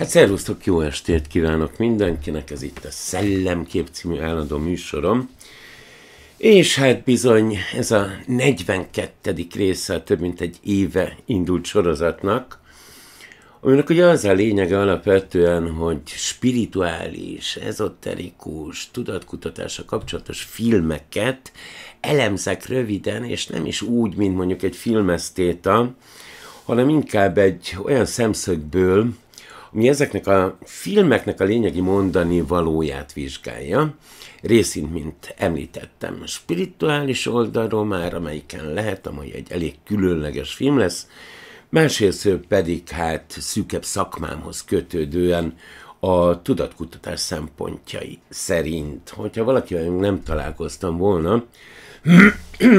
Hát szervusztok, jó estét kívánok mindenkinek, ez itt a Szellemkép című állandó műsorom. És hát bizony ez a 42. része több mint egy éve indult sorozatnak, aminek ugye az a lényege alapvetően, hogy spirituális, ezoterikus, tudatkutatása kapcsolatos filmeket elemzek röviden, és nem is úgy, mint mondjuk egy filmesztéta, hanem inkább egy olyan szemszögből, ami ezeknek a filmeknek a lényegi mondani valóját vizsgálja. Részint, mint említettem, spirituális oldalról már, amelyiken lehet, amely egy elég különleges film lesz, másrészt pedig hát szűkebb szakmámhoz kötődően a tudatkutatás szempontjai szerint. Hogyha valakivel nem találkoztam volna,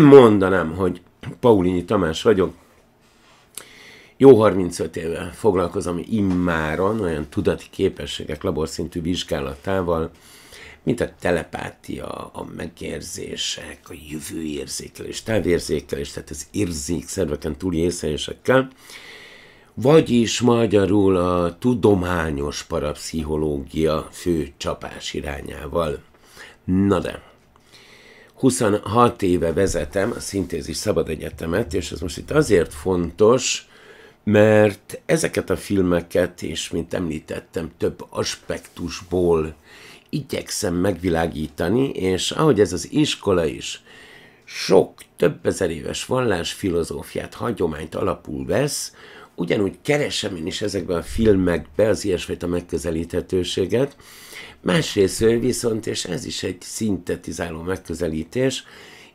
mondanám, hogy Paulini Tamás vagyok, jó 35 éve foglalkozom immáron olyan tudati képességek laborszintű vizsgálatával, mint a telepátia, a megérzések, a jövőérzékelés, távérzékelés, tehát az érzékszerveken túli észlelésekkel, vagyis magyarul a tudományos parapszichológia fő csapás irányával. Na de, 26 éve vezetem a Szintézis Szabad Egyetemet, és ez most itt azért fontos, mert ezeket a filmeket, és mint említettem, több aspektusból igyekszem megvilágítani, és ahogy ez az iskola is sok több ezer éves vallás, filozófiát, hagyományt alapul vesz, ugyanúgy keresem én is ezekben a filmekben az ilyesfajta megközelíthetőséget. Másrészt viszont, és ez is egy szintetizáló megközelítés,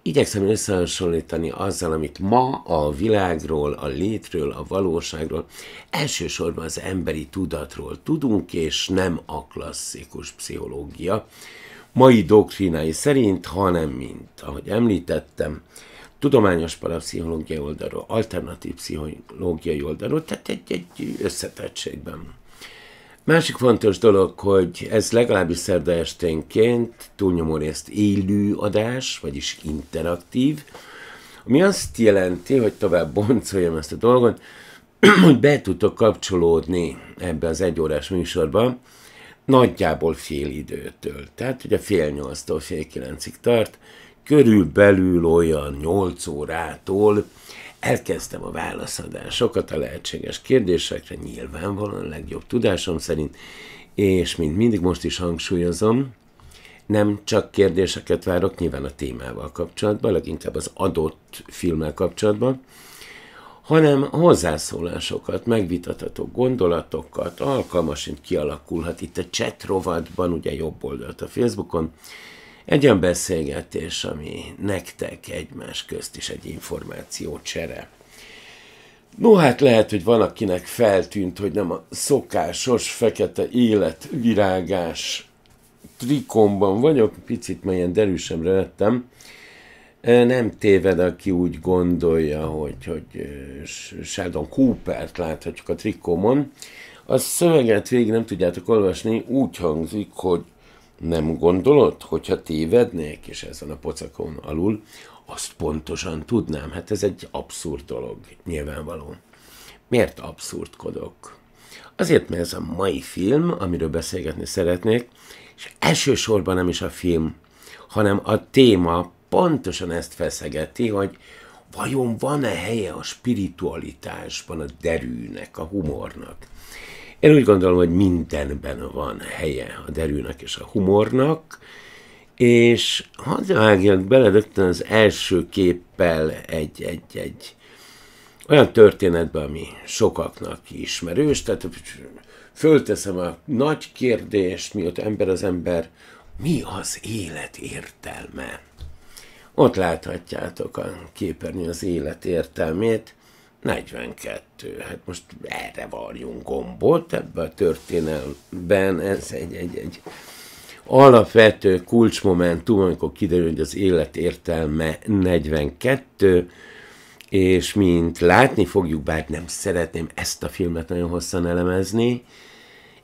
igyekszem összehasonlítani azzal, amit ma a világról, a létről, a valóságról, elsősorban az emberi tudatról tudunk, és nem a klasszikus pszichológia mai doktrinái szerint, hanem mint, ahogy említettem, tudományos parapszichológiai oldalról, alternatív pszichológiai oldalról, tehát egy, egy összetettségben. Másik fontos dolog, hogy ez legalábbis szerda esténként túlnyomó részt élő adás, vagyis interaktív, ami azt jelenti, hogy tovább boncoljam ezt a dolgot, hogy be tudtok kapcsolódni ebbe az egyórás műsorba, nagyjából fél időtől. Tehát ugye fél nyolctól fél kilencig tart, körülbelül olyan nyolc órától Elkezdtem a válaszadásokat a lehetséges kérdésekre, nyilvánvalóan a legjobb tudásom szerint, és mint mindig most is hangsúlyozom, nem csak kérdéseket várok nyilván a témával kapcsolatban, leginkább az adott filmmel kapcsolatban, hanem hozzászólásokat, megvitatható gondolatokat, alkalmasint kialakulhat itt a chat rovatban, ugye jobb oldalt a Facebookon, egy olyan beszélgetés, ami nektek egymás közt is egy információ csere. No hát lehet, hogy van, akinek feltűnt, hogy nem a szokásos fekete életvirágás trikomban vagyok, picit már ilyen derűsemre lettem. Nem téved, aki úgy gondolja, hogy, hogy Sheldon Cooper-t láthatjuk a trikomon. A szöveget végig nem tudjátok olvasni, úgy hangzik, hogy nem gondolod, hogyha tévednék, és ezen a pocakon alul, azt pontosan tudnám. Hát ez egy abszurd dolog, nyilvánvaló. Miért abszurdkodok? Azért, mert ez a mai film, amiről beszélgetni szeretnék, és elsősorban nem is a film, hanem a téma pontosan ezt feszegeti, hogy vajon van-e helye a spiritualitásban a derűnek, a humornak? Én úgy gondolom, hogy mindenben van helye a derűnek és a humornak, és hadd vágjak bele rögtön az első képpel egy-egy-egy olyan történetbe, ami sokaknak ismerős, tehát fölteszem a nagy kérdést, mióta ember az ember, mi az élet értelme? Ott láthatjátok a képernyő az élet értelmét. 42. Hát most erre varjunk gombot, ebben a történelmben ez egy, egy, egy alapvető kulcsmomentum, amikor kiderül, hogy az élet értelme 42, és mint látni fogjuk, bár nem szeretném ezt a filmet nagyon hosszan elemezni,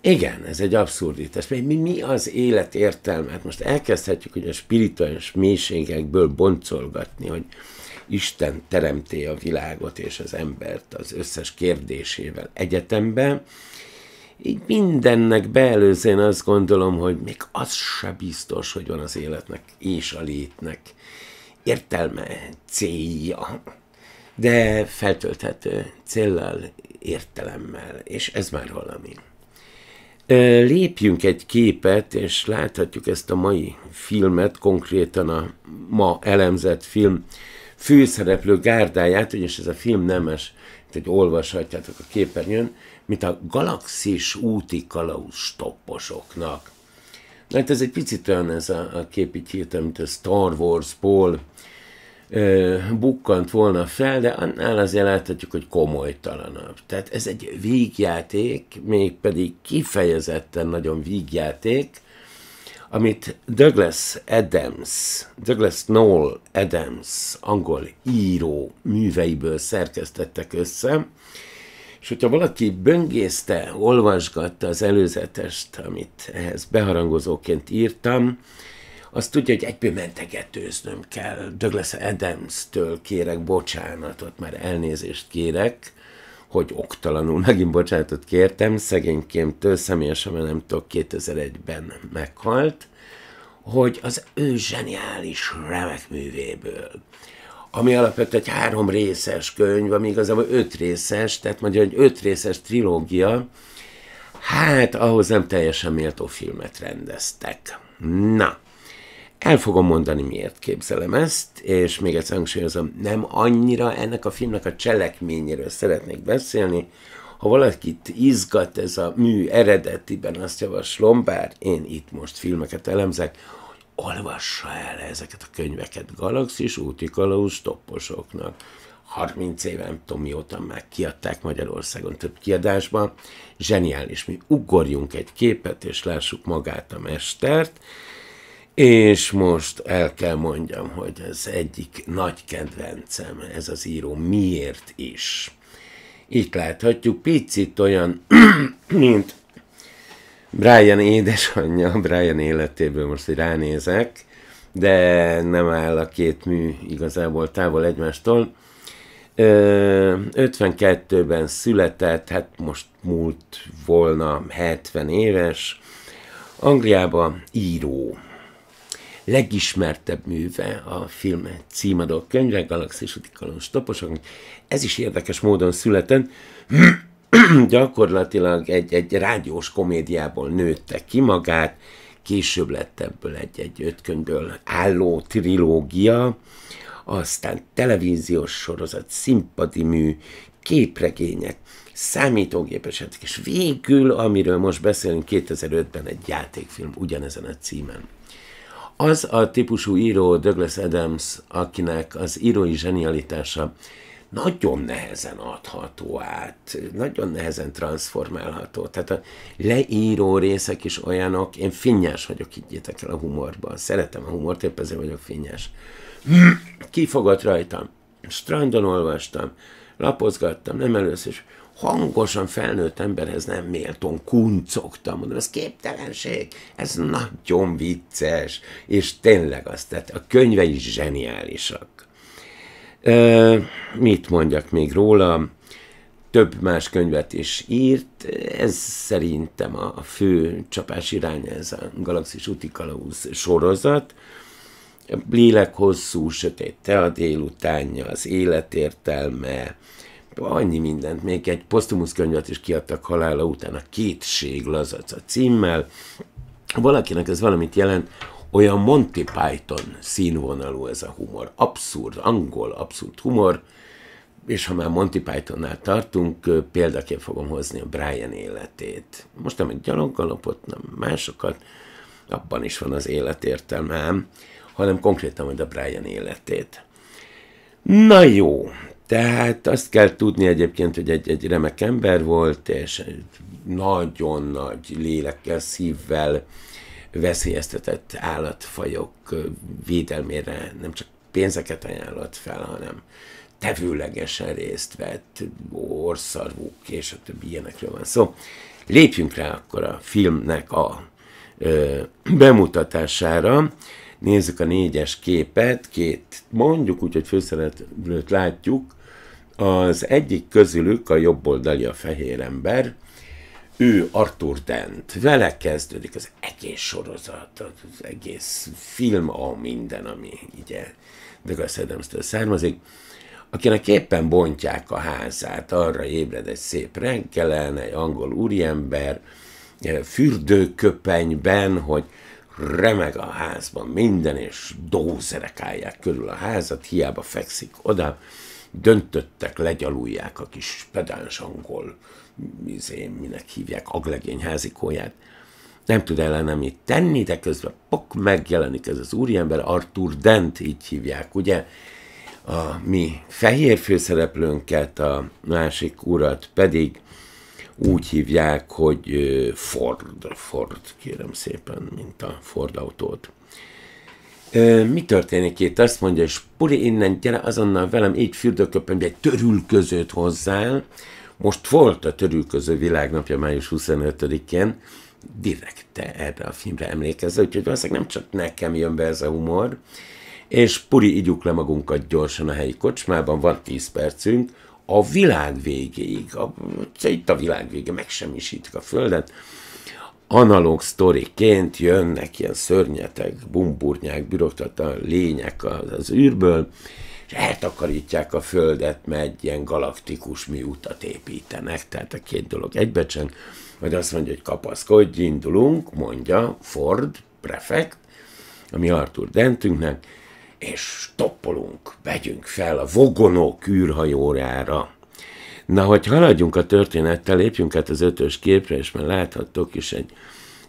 igen, ez egy abszurditás. Mi, mi az élet értelme? Hát most elkezdhetjük hogy a spirituális mélységekből boncolgatni, hogy Isten teremté a világot és az embert az összes kérdésével egyetembe. így mindennek beelőzően azt gondolom, hogy még az se biztos, hogy van az életnek és a létnek értelme, célja, de feltölthető céllal, értelemmel, és ez már valami. Lépjünk egy képet, és láthatjuk ezt a mai filmet, konkrétan a ma elemzett film főszereplő gárdáját, ugyanis ez a film nemes, itt egy olvashatjátok a képernyőn, mint a galaxis úti kalauz topposoknak. Na, hát ez egy picit olyan ez a, a kép így hírta, mint a Star Wars-ból ö, bukkant volna fel, de annál azért láthatjuk, hogy komolytalanabb. Tehát ez egy vígjáték, mégpedig kifejezetten nagyon vígjáték, amit Douglas Adams, Douglas Noel Adams, angol író műveiből szerkesztettek össze, és hogyha valaki böngészte, olvasgatta az előzetest, amit ehhez beharangozóként írtam, azt tudja, hogy egyből mentegetőznöm kell. Douglas Adams-től kérek bocsánatot, már elnézést kérek, hogy oktalanul megint bocsánatot kértem, ő személyesen nem tudok, 2001-ben meghalt, hogy az ő zseniális remek művéből, ami alapvetően egy három részes könyv, ami igazából öt részes, tehát mondjuk egy öt részes trilógia, hát ahhoz nem teljesen méltó filmet rendeztek. Na, el fogom mondani, miért képzelem ezt, és még egyszer hangsúlyozom, nem annyira ennek a filmnek a cselekményéről szeretnék beszélni, ha valakit izgat ez a mű eredetiben, azt javaslom, bár én itt most filmeket elemzek, olvassa el ezeket a könyveket Galaxis úti kalauz topposoknak. 30 éve, nem tudom mióta már kiadták Magyarországon több kiadásban. Zseniális, mi ugorjunk egy képet, és lássuk magát a mestert. És most el kell mondjam, hogy ez egyik nagy kedvencem, ez az író miért is. Itt láthatjuk, picit olyan, mint Brian édesanyja, Brian életéből most, így ránézek, de nem áll a két mű igazából távol egymástól. 52-ben született, hát most múlt volna 70 éves, Angliában író, legismertebb műve a film címadó könyve, Galaxis úti kalóz toposok. Ez is érdekes módon született, gyakorlatilag egy, egy rádiós komédiából nőtte ki magát, később lett ebből egy-egy ötkönyvből álló trilógia, aztán televíziós sorozat, színpadi mű, képregények, számítógépesetek, és végül, amiről most beszélünk, 2005-ben egy játékfilm ugyanezen a címen az a típusú író Douglas Adams, akinek az írói zsenialitása nagyon nehezen adható át, nagyon nehezen transformálható. Tehát a leíró részek is olyanok, én finnyás vagyok, higgyétek el a humorban. Szeretem a humort, épp ezért vagyok finnyás. Kifogott rajtam. Strandon olvastam, lapozgattam, nem először és hangosan felnőtt emberhez nem méltón kuncogtam, mondom, ez képtelenség, ez nagyon vicces, és tényleg az, tehát a könyvei zseniálisak. E, mit mondjak még róla? Több más könyvet is írt, ez szerintem a, fő csapás iránya, ez a Galaxis Utikalauz sorozat, lélek hosszú, sötét te a délutánja, az életértelme, annyi mindent, még egy posztumusz könyvet is kiadtak halála után, a kétség lazac a címmel. Valakinek ez valamit jelent, olyan Monty Python színvonalú ez a humor. Abszurd, angol abszurd humor, és ha már Monty Pythonnál tartunk, példaként fogom hozni a Brian életét. Most nem egy gyaloggalopot, nem másokat, abban is van az életértelmem, hanem konkrétan majd a Brian életét. Na jó, tehát azt kell tudni egyébként, hogy egy, egy remek ember volt, és nagyon nagy lélekkel, szívvel veszélyeztetett állatfajok védelmére nem csak pénzeket ajánlott fel, hanem tevőlegesen részt vett, orszarvúk és a többi ilyenekről van szó. Szóval lépjünk rá akkor a filmnek a ö, bemutatására. Nézzük a négyes képet, két mondjuk úgy, hogy főszereplőt látjuk, az egyik közülük, a jobboldali a fehér ember, ő Arthur Dent, vele kezdődik az egész sorozat, az egész film, a minden, ami ugye Douglas adams származik, akinek éppen bontják a házát, arra ébred egy szép reggelen, egy angol úriember, eh, fürdőköpenyben, hogy remeg a házban minden, és dózerek állják körül a házat, hiába fekszik oda, döntöttek, legyalulják a kis pedáns angol, izé, minek hívják, aglegény házikóját. Nem tud ellenem mit tenni, de közben pok, megjelenik ez az úriember, Arthur Dent, így hívják, ugye? A mi fehér főszereplőnket, a másik urat pedig úgy hívják, hogy Ford, Ford, kérem szépen, mint a Ford autót. Ö, mi történik itt? Azt mondja, és Puri innen gyere azonnal velem, így fürdőköpen, egy törülközőt hozzál. Most volt a törülköző világnapja május 25-én, direkte erre a filmre emlékezve, úgyhogy valószínűleg nem csak nekem jön be ez a humor. És Puri, igyuk le magunkat gyorsan a helyi kocsmában, van 10 percünk, a világ végéig, a, itt a világ vége, megsemmisítik a földet, analóg sztoriként jönnek ilyen szörnyetek, bumburnyák, bürokrata lények az, az űrből, és eltakarítják a Földet, mert ilyen galaktikus mi utat építenek, tehát a két dolog egybecsen, majd azt mondja, hogy kapaszkodj, indulunk, mondja Ford, prefekt, ami Arthur Dentünknek, és stoppolunk, vegyünk fel a vogonok űrhajórára. Na, hogy haladjunk a történettel, lépjünk át az ötös képre, és már láthattok is egy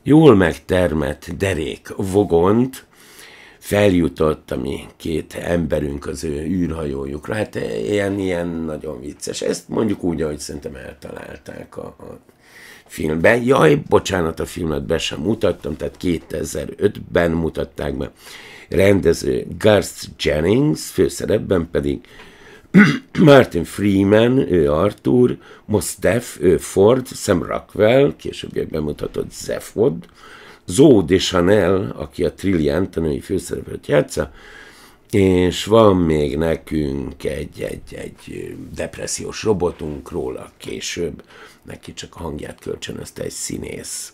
jól megtermett derék vogont, feljutott a mi két emberünk az ő űrhajójukra. Hát eh, ilyen, ilyen nagyon vicces. Ezt mondjuk úgy, ahogy szerintem eltalálták a, a filmbe. Jaj, bocsánat, a filmet be sem mutattam, tehát 2005-ben mutatták be. Rendező Garth Jennings, főszerepben pedig Martin Freeman, ő Arthur, Mostef, ő Ford, Sam Rockwell, később bemutatott Zephod, Zoe de Chanel, aki a Trilli női főszereplőt játsza, és van még nekünk egy, egy, egy depressziós robotunk róla később, neki csak a hangját kölcsönözte egy színész.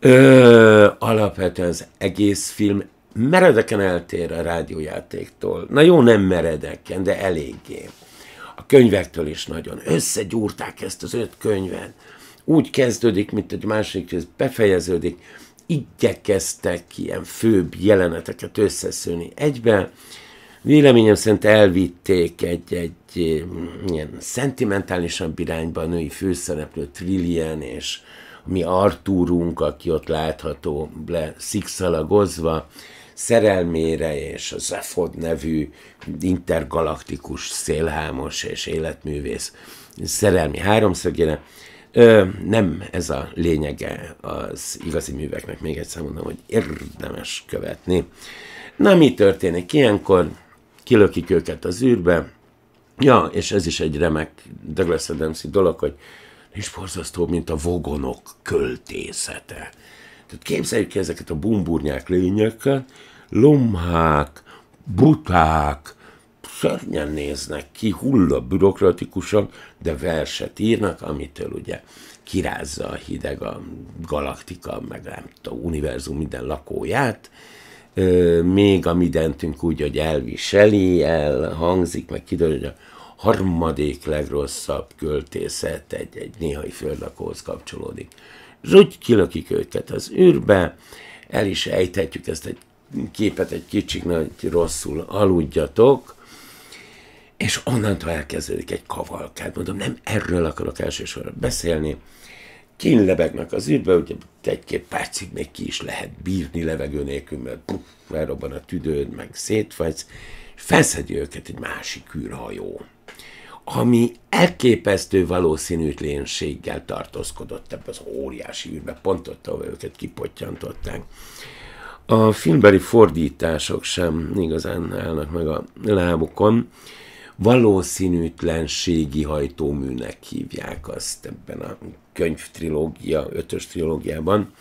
Ö, alapvetően az egész film meredeken eltér a rádiójátéktól. Na jó, nem meredeken, de eléggé. A könyvektől is nagyon. Összegyúrták ezt az öt könyvet. Úgy kezdődik, mint egy másik rész, befejeződik. Igyekeztek ilyen főbb jeleneteket összeszűni egybe. Véleményem szerint elvitték egy-egy ilyen szentimentálisabb irányba a női főszereplő Trillian és mi Artúrunk, aki ott látható le szikszalagozva, szerelmére és a Zephod nevű intergalaktikus szélhámos és életművész szerelmi háromszögére. Ö, nem ez a lényege az igazi műveknek, még egyszer mondom, hogy érdemes követni. Na, mi történik ilyenkor? Kilökik őket az űrbe. Ja, és ez is egy remek Douglas Adams-i dolog, hogy és borzasztó, mint a vogonok költészete. Tehát képzeljük ki ezeket a bumburnyák lényeket, lomhák, buták, szörnyen néznek ki, hulla bürokratikusan, de verset írnak, amitől ugye kirázza a hideg a galaktika, meg nem tudom, univerzum minden lakóját, még a mi dentünk úgy, hogy elviseli, elhangzik, meg kiderül, hogy a harmadik legrosszabb költészet egy, egy néhai földlakóhoz kapcsolódik zsugy, kilökik őket az űrbe, el is ejthetjük ezt egy képet egy kicsit, nagy rosszul aludjatok, és onnantól elkezdődik egy kavalkád. Mondom, nem erről akarok elsősorban beszélni. Kín lebegnek az űrbe, ugye egy-két percig még ki is lehet bírni levegő nélkül, mert puf, felrobban a tüdőd, meg szétfagysz, és felszedi őket egy másik űrhajó ami elképesztő valószínűtlenséggel tartózkodott ebbe az óriási űrbe, pont ott, ahol őket kipottyantották. A filmbeli fordítások sem igazán állnak meg a lábukon. Valószínűtlenségi hajtóműnek hívják azt ebben a könyvtrilógia, ötös trilógiában,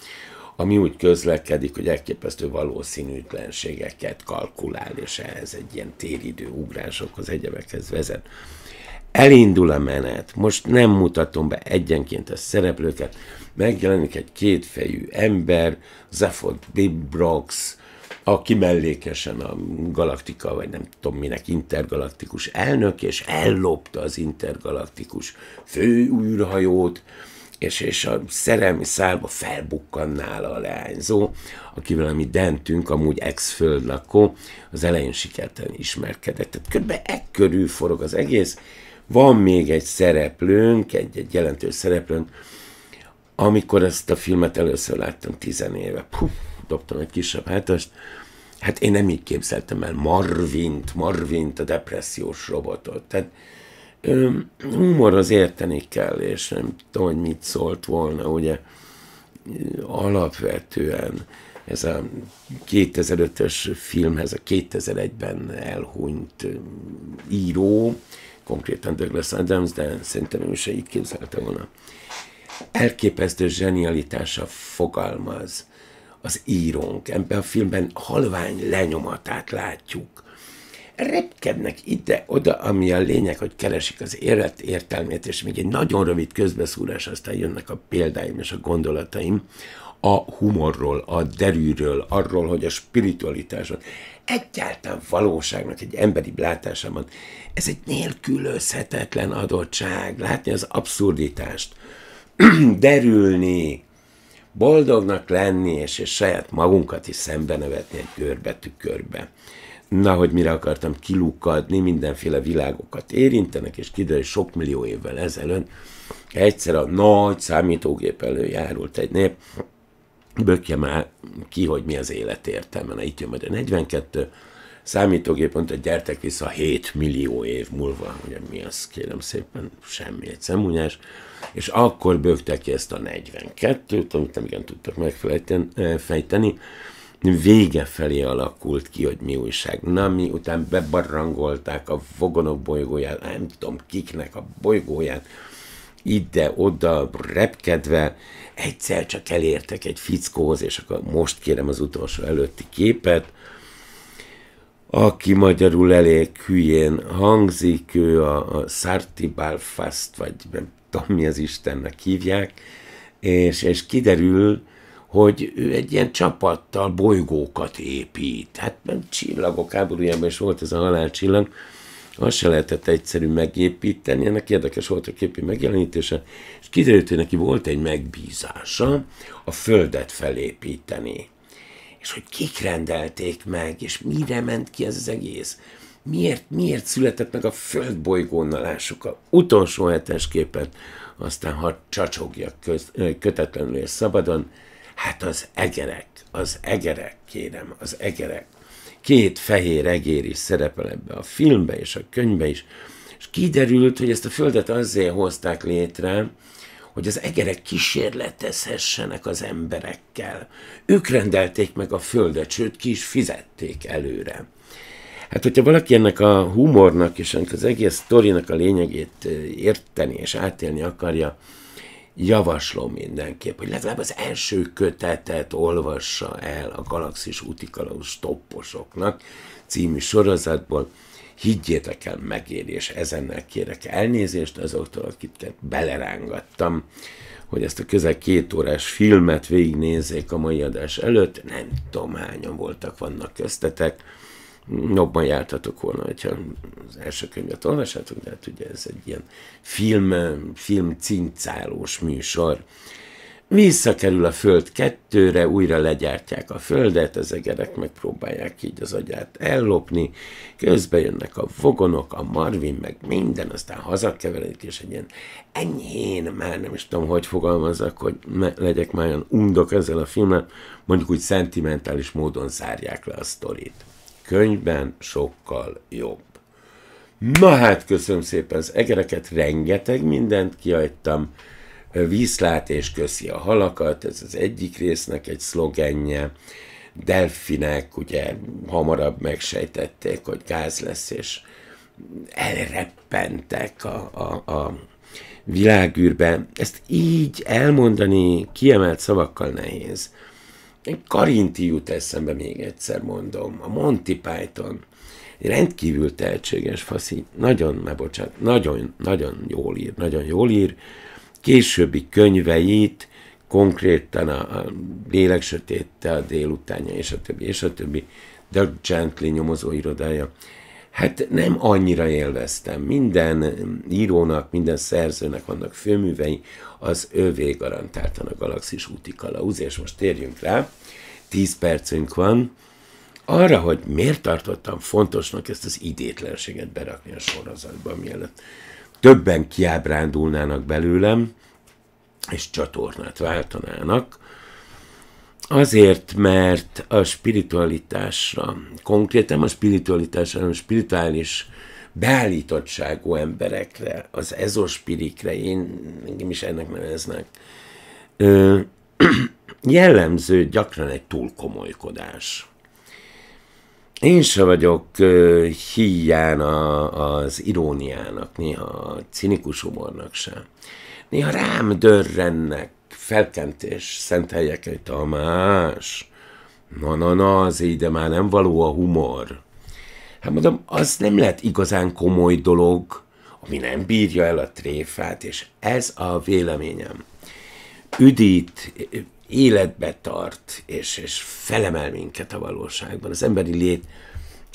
ami úgy közlekedik, hogy elképesztő valószínűtlenségeket kalkulál, és ehhez egy ilyen téridő ugrásokhoz, egyebekhez vezet. Elindul a menet, most nem mutatom be egyenként a szereplőket, megjelenik egy kétfejű ember, Zephod Bibrox, aki mellékesen a galaktika, vagy nem tudom minek, intergalaktikus elnök, és ellopta az intergalaktikus főűrhajót, és, és a szerelmi szálba felbukkan nála a leányzó, akivel mi dentünk, amúgy ex-földlakó, az elején sikertelen ismerkedett. Tehát körülbelül ekkörül forog az egész, van még egy szereplőnk, egy, egy jelentős szereplőnk, amikor ezt a filmet először láttam tizen éve, puf, dobtam egy kisebb hátast, hát én nem így képzeltem el Marvint, Marvint a depressziós robotot. Tehát humor az érteni kell, és nem tudom, hogy mit szólt volna, ugye alapvetően ez a 2005-ös filmhez, a 2001-ben elhunyt író, konkrétan Douglas Adams, de szerintem ő se így képzelte volna. Elképesztő zsenialitása fogalmaz az írónk. Ebben a filmben halvány lenyomatát látjuk. Repkednek ide-oda, ami a lényeg, hogy keresik az élet értelmét, és még egy nagyon rövid közbeszúrás, aztán jönnek a példáim és a gondolataim a humorról, a derűről, arról, hogy a spiritualitásot egyáltalán valóságnak egy emberi látásában ez egy nélkülözhetetlen adottság, látni az abszurditást, derülni, boldognak lenni, és, és saját magunkat is szembenevetni egy körbe tükörbe. Na, hogy mire akartam kilukadni, mindenféle világokat érintenek, és kiderül, sok millió évvel ezelőtt egyszer a nagy számítógép előjárult járult egy nép, bökje már ki, hogy mi az élet értelme. Itt jön majd a 42 számítógép, egy gyertek vissza 7 millió év múlva, ugye mi az, kérem szépen, semmi, egy szemúnyás, és akkor bögtek ki ezt a 42-t, amit nem igen tudtak megfejteni, vége felé alakult ki, hogy mi újság. Na, után bebarrangolták a vogonok bolygóját, nem tudom kiknek a bolygóját, ide-oda repkedve, egyszer csak elértek egy fickóhoz, és akkor most kérem az utolsó előtti képet, aki magyarul elég hülyén hangzik, ő a, a Sarti Balfast, vagy nem tudom mi az Istennek hívják, és, és kiderül, hogy ő egy ilyen csapattal bolygókat épít. Hát nem csillagok háborújában is volt ez a halálcsillag, azt se lehetett egyszerű megépíteni, ennek érdekes volt a képi megjelenítése, és kiderült, hogy neki volt egy megbízása a földet felépíteni. És hogy kik rendelték meg, és mire ment ki ez az egész. Miért, miért született meg a föld bolygónalásuk a utolsó hetes képet, aztán ha csacsogja kötetlenül és szabadon, hát az egerek, az egerek, kérem, az egerek két fehér egér is szerepel ebbe a filmbe és a könyvbe is, és kiderült, hogy ezt a földet azért hozták létre, hogy az egerek kísérletezhessenek az emberekkel. Ők rendelték meg a földet, sőt ki is fizették előre. Hát, hogyha valaki ennek a humornak és ennek az egész sztorinak a lényegét eh, érteni és átélni akarja, javaslom mindenképp, hogy legalább az első kötetet olvassa el a Galaxis Utikalaus topposoknak című sorozatból. Higgyétek el, megéri, és ezennel kérek elnézést azoktól, akiket belerángattam, hogy ezt a közel két órás filmet végignézzék a mai adás előtt. Nem tudom, hányan voltak, vannak köztetek jobban jártatok volna, hogyha az első könyvet olvasátok, de hát ugye ez egy ilyen film, film cincálós műsor. Visszakerül a föld kettőre, újra legyártják a földet, az egerek megpróbálják így az agyát ellopni, közben jönnek a vogonok, a marvin, meg minden, aztán hazakeveredik, és egy ilyen enyhén, már nem is tudom, hogy fogalmazzak, hogy ne legyek már olyan undok ezzel a filmmel, mondjuk úgy szentimentális módon zárják le a sztorit könyvben sokkal jobb. Na hát, köszönöm szépen az egereket, rengeteg mindent kiadtam. Vízlát és köszi a halakat, ez az egyik résznek egy szlogenje. Delfinek ugye hamarabb megsejtették, hogy gáz lesz, és elreppentek a, a, a világűrbe. Ezt így elmondani kiemelt szavakkal nehéz. Egy Karinti jut eszembe még egyszer mondom, a Monty Python. Egy rendkívül tehetséges faszi, nagyon, ne bocsánat, nagyon, nagyon jól ír, nagyon jól ír. Későbbi könyveit, konkrétan a, a lélek sötéttel délutánja, és a többi, és a többi, de Gently nyomozó irodája hát nem annyira élveztem. Minden írónak, minden szerzőnek vannak főművei, az ővé garantáltan a galaxis úti kalauz, és most térjünk rá, 10 percünk van, arra, hogy miért tartottam fontosnak ezt az idétlenséget berakni a sorozatba, mielőtt többen kiábrándulnának belőlem, és csatornát váltanának, Azért, mert a spiritualitásra, konkrétan a spiritualitásra, hanem a spirituális beállítottságú emberekre, az ezospirikre, én engem is ennek neveznek, ö, jellemző gyakran egy túlkomolykodás. Én se vagyok híján a, az iróniának, néha a cinikus humornak sem. Néha rám dörrennek felkentés, szent helyeken, Tamás, na, na, na, az így, de már nem való a humor. Hát mondom, az nem lehet igazán komoly dolog, ami nem bírja el a tréfát, és ez a véleményem. Üdít, életbe tart, és, és felemel minket a valóságban. Az emberi lét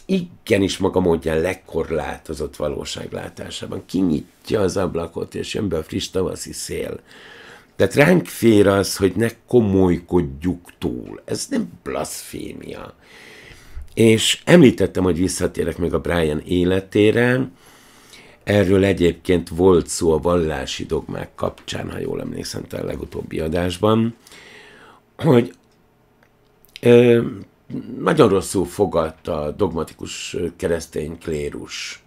igenis maga módján valóság valóságlátásában. Kinyitja az ablakot, és jön be a friss tavaszi szél. Tehát ránk fér az, hogy ne komolykodjuk túl. Ez nem blasfémia. És említettem, hogy visszatérek még a Brian életére, Erről egyébként volt szó a vallási dogmák kapcsán, ha jól emlékszem, a legutóbbi adásban, hogy ö, nagyon rosszul fogadta a dogmatikus keresztény klérus.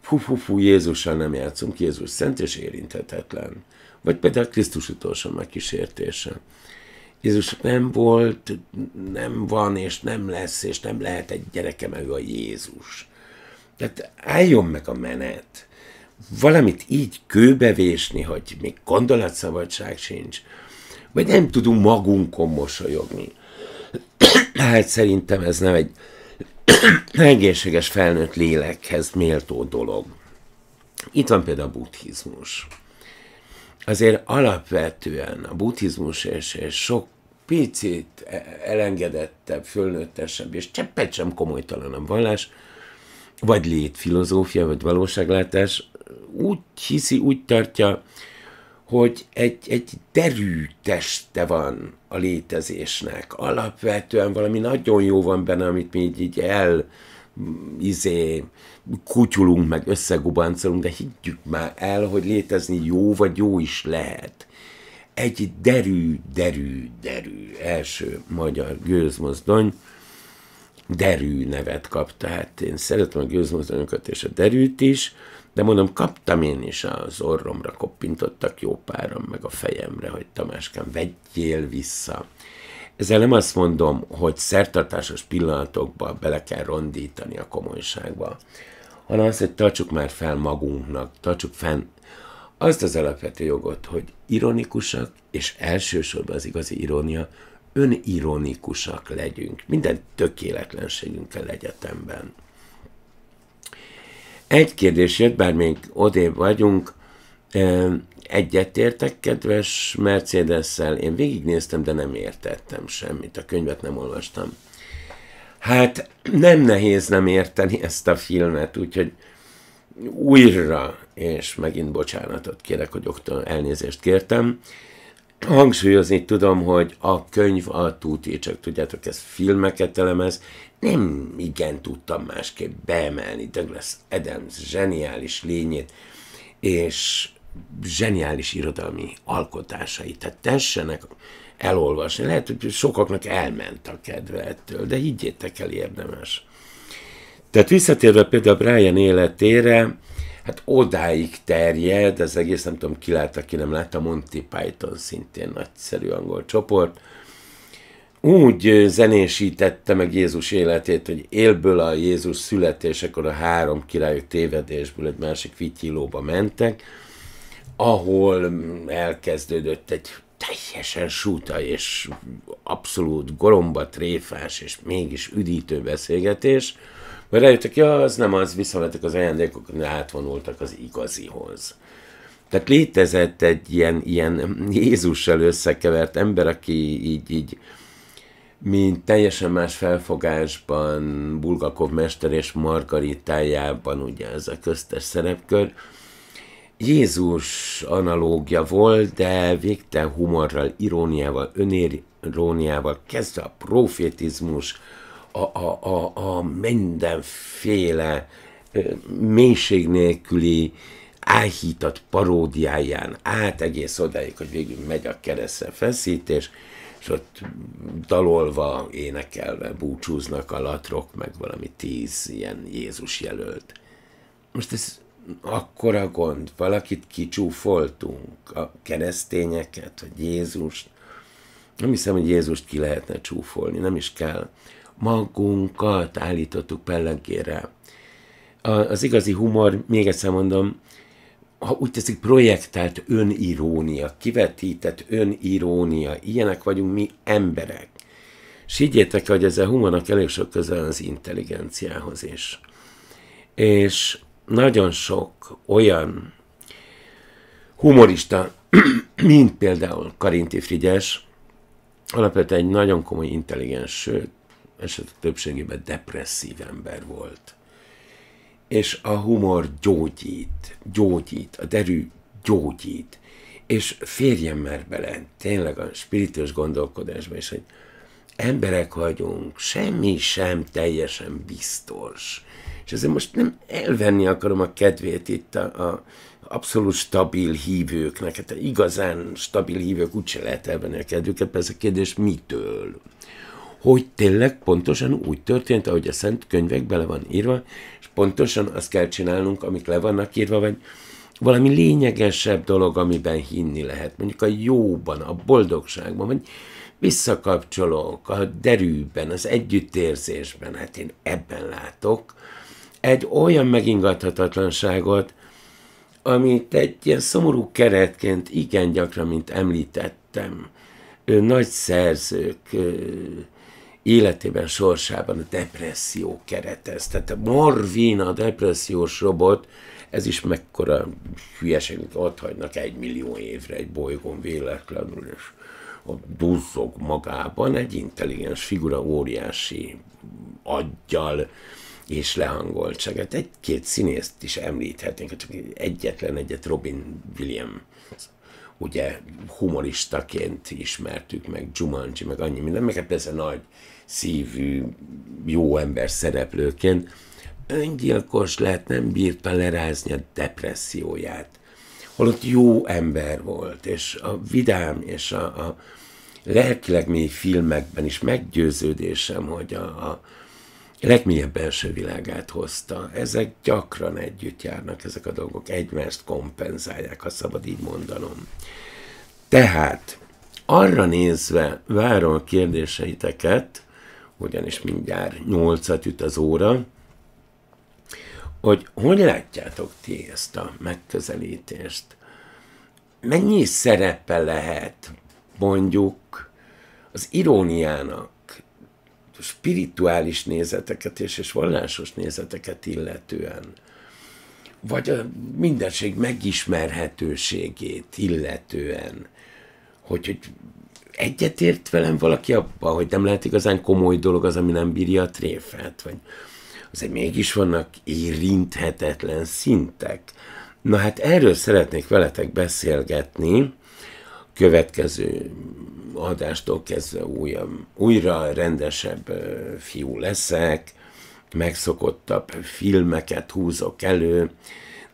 Fú, fú, fú, Jézussal nem játszunk, Jézus szent és érinthetetlen. Vagy például Krisztus utolsó megkísértése. Jézus nem volt, nem van, és nem lesz, és nem lehet egy gyereke, mert ő a Jézus. Tehát álljon meg a menet. Valamit így kőbevésni, hogy még gondolatszabadság sincs, vagy nem tudunk magunkon mosolyogni. hát szerintem ez nem egy egészséges felnőtt lélekhez méltó dolog. Itt van például a buddhizmus azért alapvetően a buddhizmus és, és sok picit e, elengedettebb, fölnőttesebb és cseppet sem komolytalanabb vallás, vagy létfilozófia, vagy valóságlátás úgy hiszi, úgy tartja, hogy egy, egy derű teste van a létezésnek. Alapvetően valami nagyon jó van benne, amit mi így, így el, izé, kutyulunk, meg összegubancolunk, de higgyük már el, hogy létezni jó vagy jó is lehet. Egy derű, derű, derű első magyar gőzmozdony, derű nevet kapta. Hát én szeretem a gőzmozdonyokat és a derűt is, de mondom, kaptam én is az orromra koppintottak jó páram, meg a fejemre, hogy Tamáskám, vegyél vissza ezzel nem azt mondom, hogy szertartásos pillanatokba bele kell rondítani a komolyságba, hanem azt, hogy tartsuk már fel magunknak, tartsuk fenn azt az alapvető jogot, hogy ironikusak, és elsősorban az igazi irónia, önironikusak legyünk. Minden tökéletlenségünkkel egyetemben. Egy kérdés jött, bár még odébb vagyunk, Egyetértek, kedves Mercedes-szel, én végignéztem, de nem értettem semmit, a könyvet nem olvastam. Hát nem nehéz nem érteni ezt a filmet, úgyhogy újra, és megint bocsánatot kérek, hogy októl elnézést kértem. Hangsúlyozni tudom, hogy a könyv a túti, csak tudjátok, ez filmeket elemez, nem igen tudtam másképp beemelni Douglas Adams zseniális lényét, és zseniális irodalmi alkotásai. Tehát tessenek elolvasni. Lehet, hogy sokaknak elment a kedve ettől, de higgyétek el, érdemes. Tehát visszatérve például Brian életére, hát odáig terjed, az egész nem tudom, ki látta, ki nem látta, Monty Python szintén nagyszerű angol csoport, úgy zenésítette meg Jézus életét, hogy élből a Jézus születésekor a három királyok tévedésből egy másik vityilóba mentek, ahol elkezdődött egy teljesen súta és abszolút goromba tréfás és mégis üdítő beszélgetés, mert rájöttek, ja, az nem az, visszavettek az ajándékok, de átvonultak az igazihoz. Tehát létezett egy ilyen, ilyen Jézussal összekevert ember, aki így, így mint teljesen más felfogásban, Bulgakov mester és Margaritájában, ugye ez a köztes szerepkör, Jézus analógia volt, de végte humorral, iróniával, öniróniával kezdve a profétizmus, a, a, a, a mindenféle mélység nélküli áhítat paródiáján át egész odáig, hogy végül megy a keresztre feszítés, és ott dalolva, énekelve búcsúznak a latrok, meg valami tíz ilyen Jézus jelölt. Most ez akkora gond, valakit kicsúfoltunk, a keresztényeket, vagy Jézust. Nem hiszem, hogy Jézust ki lehetne csúfolni, nem is kell. Magunkat állítottuk pellenkére. Az igazi humor, még egyszer mondom, ha úgy teszik, projektált önirónia, kivetített önirónia, ilyenek vagyunk mi emberek. És higgyétek, hogy ezzel humornak elég sok közel az intelligenciához is. És nagyon sok olyan humorista, mint például Karinti Frigyes, alapvetően egy nagyon komoly, intelligens, sőt, esetleg többségében depresszív ember volt. És a humor gyógyít, gyógyít, a derű gyógyít. És férjem már bele tényleg a spiritus gondolkodásba, és hogy emberek vagyunk, semmi sem teljesen biztos és ezért most nem elvenni akarom a kedvét itt a, a abszolút stabil hívőknek. Hát igazán stabil hívők úgyse lehet elvenni a kedvüket, persze a kérdés mitől. Hogy tényleg pontosan úgy történt, ahogy a szent könyvek bele van írva, és pontosan azt kell csinálnunk, amik le vannak írva, vagy valami lényegesebb dolog, amiben hinni lehet. Mondjuk a jóban, a boldogságban, vagy visszakapcsolók, a derűben, az együttérzésben. Hát én ebben látok egy olyan megingathatatlanságot, amit egy ilyen szomorú keretként igen gyakran, mint említettem, ő nagy szerzők életében, sorsában a depresszió keretez. Tehát a Marvin, a depressziós robot, ez is mekkora hülyeség, mint ott hagynak egy millió évre egy bolygón véletlenül, és a duzzog magában egy intelligens figura, óriási aggyal, és lehangoltságát. Egy-két színészt is említhetnénk, csak egyetlen egyet Robin Williams ugye humoristaként ismertük meg, Jumanji, meg annyi minden, meg hát ez a nagy szívű, jó ember szereplőként, öngyilkos lehet, nem bírta lerázni a depresszióját. Holott jó ember volt, és a vidám, és a, a lelkileg mély filmekben is meggyőződésem, hogy a, a legmélyebb belső világát hozta. Ezek gyakran együtt járnak, ezek a dolgok egymást kompenzálják, ha szabad így mondanom. Tehát arra nézve várom a kérdéseiteket, ugyanis mindjárt nyolcat üt az óra, hogy hogy látjátok ti ezt a megközelítést? Mennyi szerepe lehet mondjuk az iróniának, spirituális nézeteket és, és vallásos nézeteket illetően, vagy a mindenség megismerhetőségét illetően, hogy, hogy egyetért velem valaki abban, hogy nem lehet igazán komoly dolog az, ami nem bírja a tréfát, vagy azért mégis vannak érinthetetlen szintek. Na hát erről szeretnék veletek beszélgetni, következő adástól kezdve újra, újra rendesebb fiú leszek, megszokottabb filmeket húzok elő,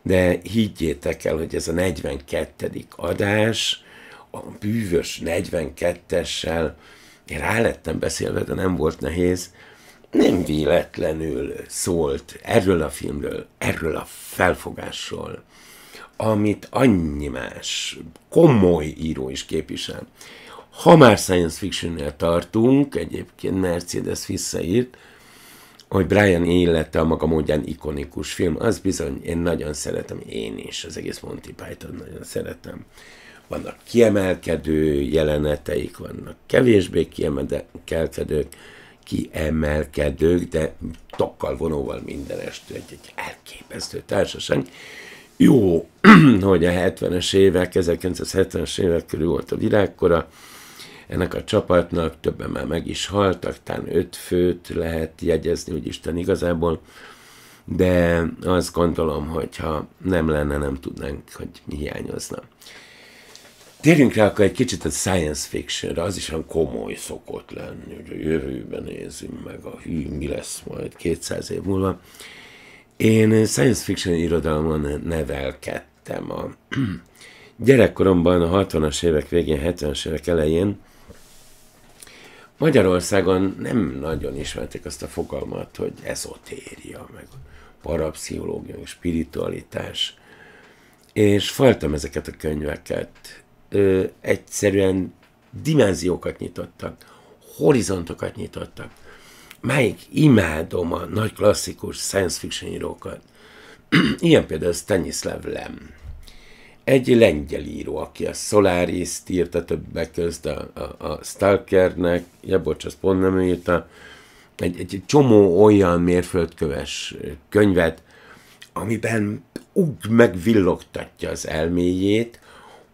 de higgyétek el, hogy ez a 42. adás, a bűvös 42-essel, én rá lettem beszélve, de nem volt nehéz, nem véletlenül szólt erről a filmről, erről a felfogásról, amit annyi más komoly író is képvisel. Ha már science fictionnél tartunk, egyébként Mercedes visszaírt, hogy Brian élete a maga módján ikonikus film, az bizony, én nagyon szeretem, én is, az egész Monty Python nagyon szeretem. Vannak kiemelkedő jeleneteik, vannak kevésbé kiemelkedők, kiemelkedők, de tokkal vonóval minden estő egy, egy elképesztő társaság jó, hogy a 70-es évek, 1970-es évek körül volt a virágkora, ennek a csapatnak többen már meg is haltak, talán öt főt lehet jegyezni, úgy Isten igazából, de azt gondolom, hogy ha nem lenne, nem tudnánk, hogy mi hiányozna. Térjünk rá akkor egy kicsit a science fictionre, az is olyan komoly szokott lenni, hogy a jövőben nézzünk meg, a hű, mi lesz majd 200 év múlva. Én science fiction irodalmon nevelkedtem. A gyerekkoromban a 60-as évek végén, 70 as évek elején Magyarországon nem nagyon ismerték azt a fogalmat, hogy ezotéria, meg parapszichológia, meg spiritualitás. És faltam ezeket a könyveket. Ö, egyszerűen dimenziókat nyitottak, horizontokat nyitottak Máig imádom a nagy klasszikus science fiction írókat. Ilyen például Stanislav Lem. Egy lengyel író, aki a Solaris-t írta többek közt, a, a, a Stalkernek, ja bocs, azt pont nem írta, egy, egy csomó olyan mérföldköves könyvet, amiben úgy megvillogtatja az elméjét,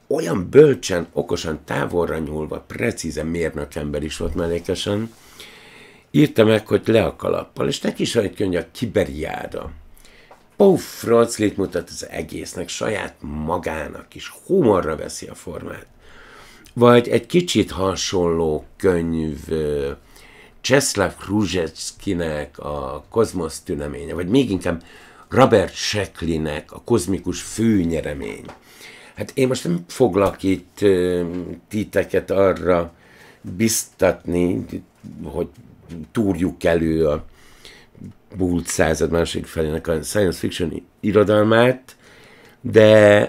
olyan bölcsen, okosan, távolra nyúlva, precízen ember is volt mellékesen, írta meg, hogy le a kalappal, és neki is van egy könyv, a Kiberiáda. Paul Franclit mutat az egésznek, saját magának is, humorra veszi a formát. Vagy egy kicsit hasonló könyv Cseszláv Kruzseckinek a Kozmosz tüneménye, vagy még inkább Robert Sheklinek a Kozmikus főnyeremény. Hát én most nem foglak itt titeket arra biztatni, hogy túrjuk elő a múlt század másik felének a science fiction irodalmát, de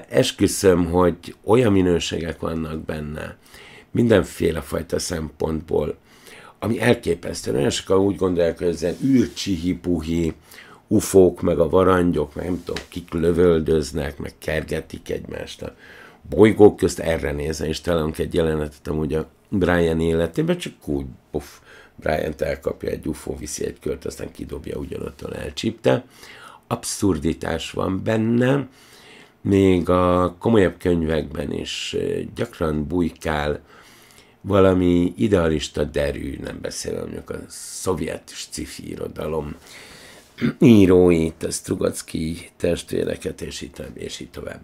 esküszöm, hogy olyan minőségek vannak benne, mindenféle fajta szempontból, ami elképesztő. Nagyon sokan úgy gondolják, hogy ezen űrcsihi-puhi ufók, meg a varangyok, meg nem tudom, kik lövöldöznek, meg kergetik egymást a bolygók közt, erre nézem, és találunk egy jelenetet amúgy a Brian életében, csak úgy, uff, Bryant elkapja egy UFO, viszi egy kört, aztán kidobja ugyanottan elcsípte. Abszurditás van benne, még a komolyabb könyvekben is gyakran bujkál valami idealista derű, nem beszélve mondjuk a szovjet cifi irodalom íróit, a Strugacki testvéreket, és így tovább, és így tovább.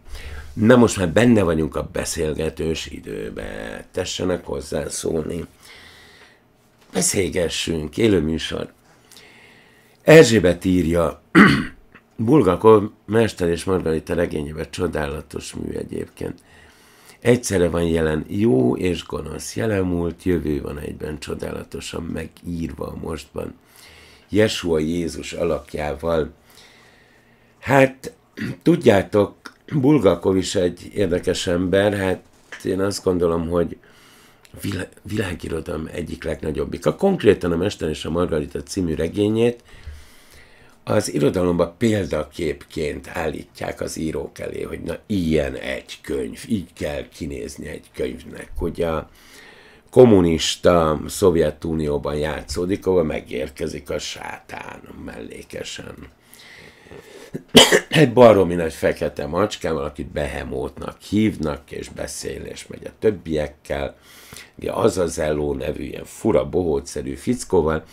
Na most már benne vagyunk a beszélgetős időben. tessenek hozzászólni beszélgessünk, műsor. Erzsébet írja, Bulgakov Mester és Margarita regényében csodálatos mű egyébként. Egyszerre van jelen jó és gonosz, múlt, jövő van egyben csodálatosan megírva a mostban. Jesua Jézus alakjával. Hát, tudjátok, Bulgakov is egy érdekes ember, hát én azt gondolom, hogy vil- világirodalom egyik legnagyobbika. Konkrétan a Mester és a Margarita című regényét az irodalomba példaképként állítják az írók elé, hogy na ilyen egy könyv, így kell kinézni egy könyvnek. Hogy a kommunista Szovjetunióban játszódik, ahol megérkezik a sátán mellékesen. Egy baromi nagy fekete macskával, akit behemótnak hívnak, és beszél, és megy a többiekkel ugye az az Elló nevű ilyen fura, bohótszerű fickóval,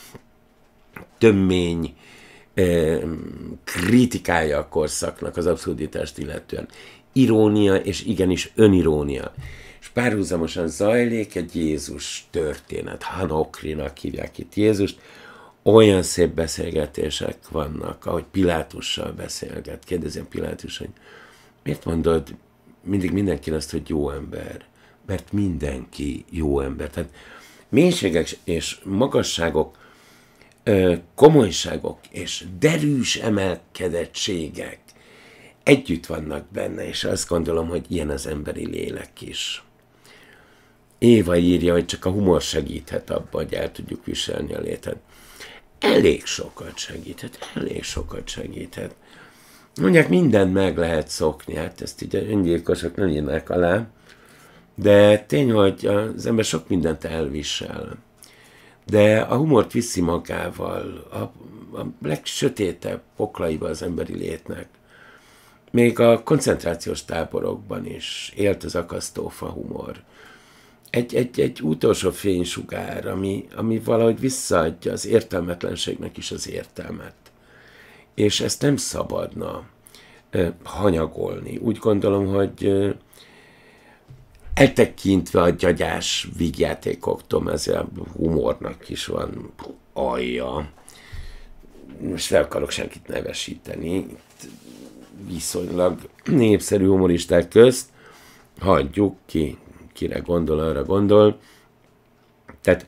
tömény kritikálja kritikája a korszaknak az abszurditást illetően. Irónia és igenis önirónia. És párhuzamosan zajlik egy Jézus történet. Hanokrinak hívják itt Jézust, olyan szép beszélgetések vannak, ahogy Pilátussal beszélget. Kérdezem Pilátus, hogy miért mondod mindig mindenki azt, hogy jó ember? mert mindenki jó ember. Tehát mélységek és magasságok, komolyságok és derűs emelkedettségek együtt vannak benne, és azt gondolom, hogy ilyen az emberi lélek is. Éva írja, hogy csak a humor segíthet abban, hogy el tudjuk viselni a létet. Elég sokat segíthet, elég sokat segíthet. Mondják, mindent meg lehet szokni, hát ezt így öngyilkosok nem írnak alá, de tény, hogy az ember sok mindent elvisel. De a humort viszi magával, a, a legsötétebb poklaiba az emberi létnek. Még a koncentrációs táborokban is élt az akasztófa humor. Egy, egy, egy utolsó fénysugár, ami, ami valahogy visszaadja az értelmetlenségnek is az értelmet. És ezt nem szabadna hanyagolni. Úgy gondolom, hogy eltekintve a gyagyás vígjátékoktól, ezért a humornak is van alja. Most nem akarok senkit nevesíteni, Itt viszonylag népszerű humoristák közt, hagyjuk ki, kire gondol, arra gondol. Tehát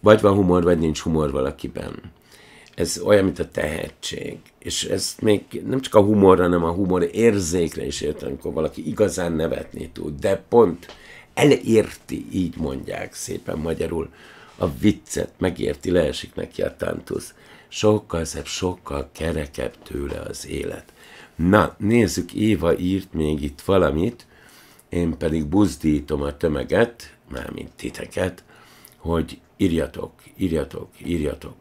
vagy van humor, vagy nincs humor valakiben. Ez olyan, mint a tehetség és ezt még nem csak a humorra, hanem a humor érzékre is értem, amikor valaki igazán nevetni tud, de pont elérti, így mondják szépen magyarul, a viccet, megérti, leesik neki a tantusz, Sokkal szebb, sokkal kerekebb tőle az élet. Na, nézzük, Éva írt még itt valamit, én pedig buzdítom a tömeget, mármint titeket, hogy írjatok, írjatok, írjatok.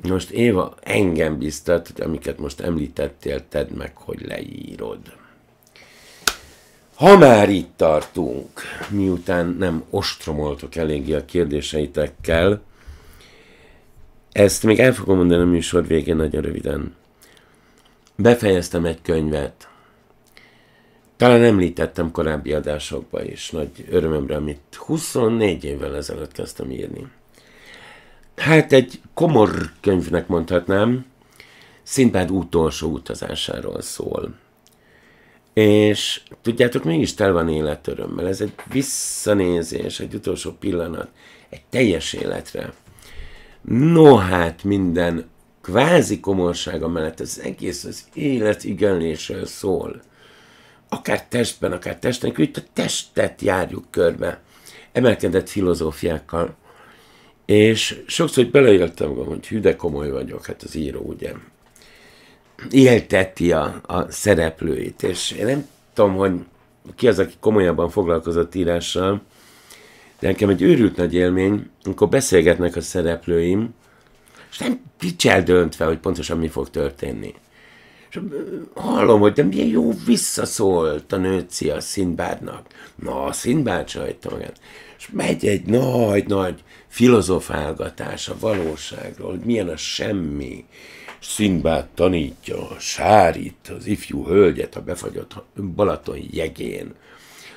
Most Éva, engem biztat, hogy amiket most említettél, tedd meg, hogy leírod. Ha már itt tartunk, miután nem ostromoltok eléggé a kérdéseitekkel, ezt még el fogom mondani a műsor végén nagyon röviden. Befejeztem egy könyvet. Talán említettem korábbi adásokban is, nagy örömömre, amit 24 évvel ezelőtt kezdtem írni hát egy komor könyvnek mondhatnám, Szintbád utolsó utazásáról szól. És tudjátok, mégis tel van életörömmel. Ez egy visszanézés, egy utolsó pillanat, egy teljes életre. No hát minden kvázi komorsága mellett az egész az élet igenlésről szól. Akár testben, akár testen, itt a testet járjuk körbe. Emelkedett filozófiákkal. És sokszor hogy beleéltem magam, hogy hű, de komoly vagyok, hát az író, ugye. Élteti a, a szereplőit, és én nem tudom, hogy ki az, aki komolyabban foglalkozott írással, de nekem egy őrült nagy élmény, amikor beszélgetnek a szereplőim, és nem picsel döntve, hogy pontosan mi fog történni. És hallom, hogy de milyen jó visszaszólt a nőci a Szintbádnak. Na, a Szintbád sajta magát és megy egy nagy-nagy filozofálgatás a valóságról, hogy milyen a semmi. Szimbát tanítja a Sárit, az ifjú hölgyet a befagyott Balaton jegén,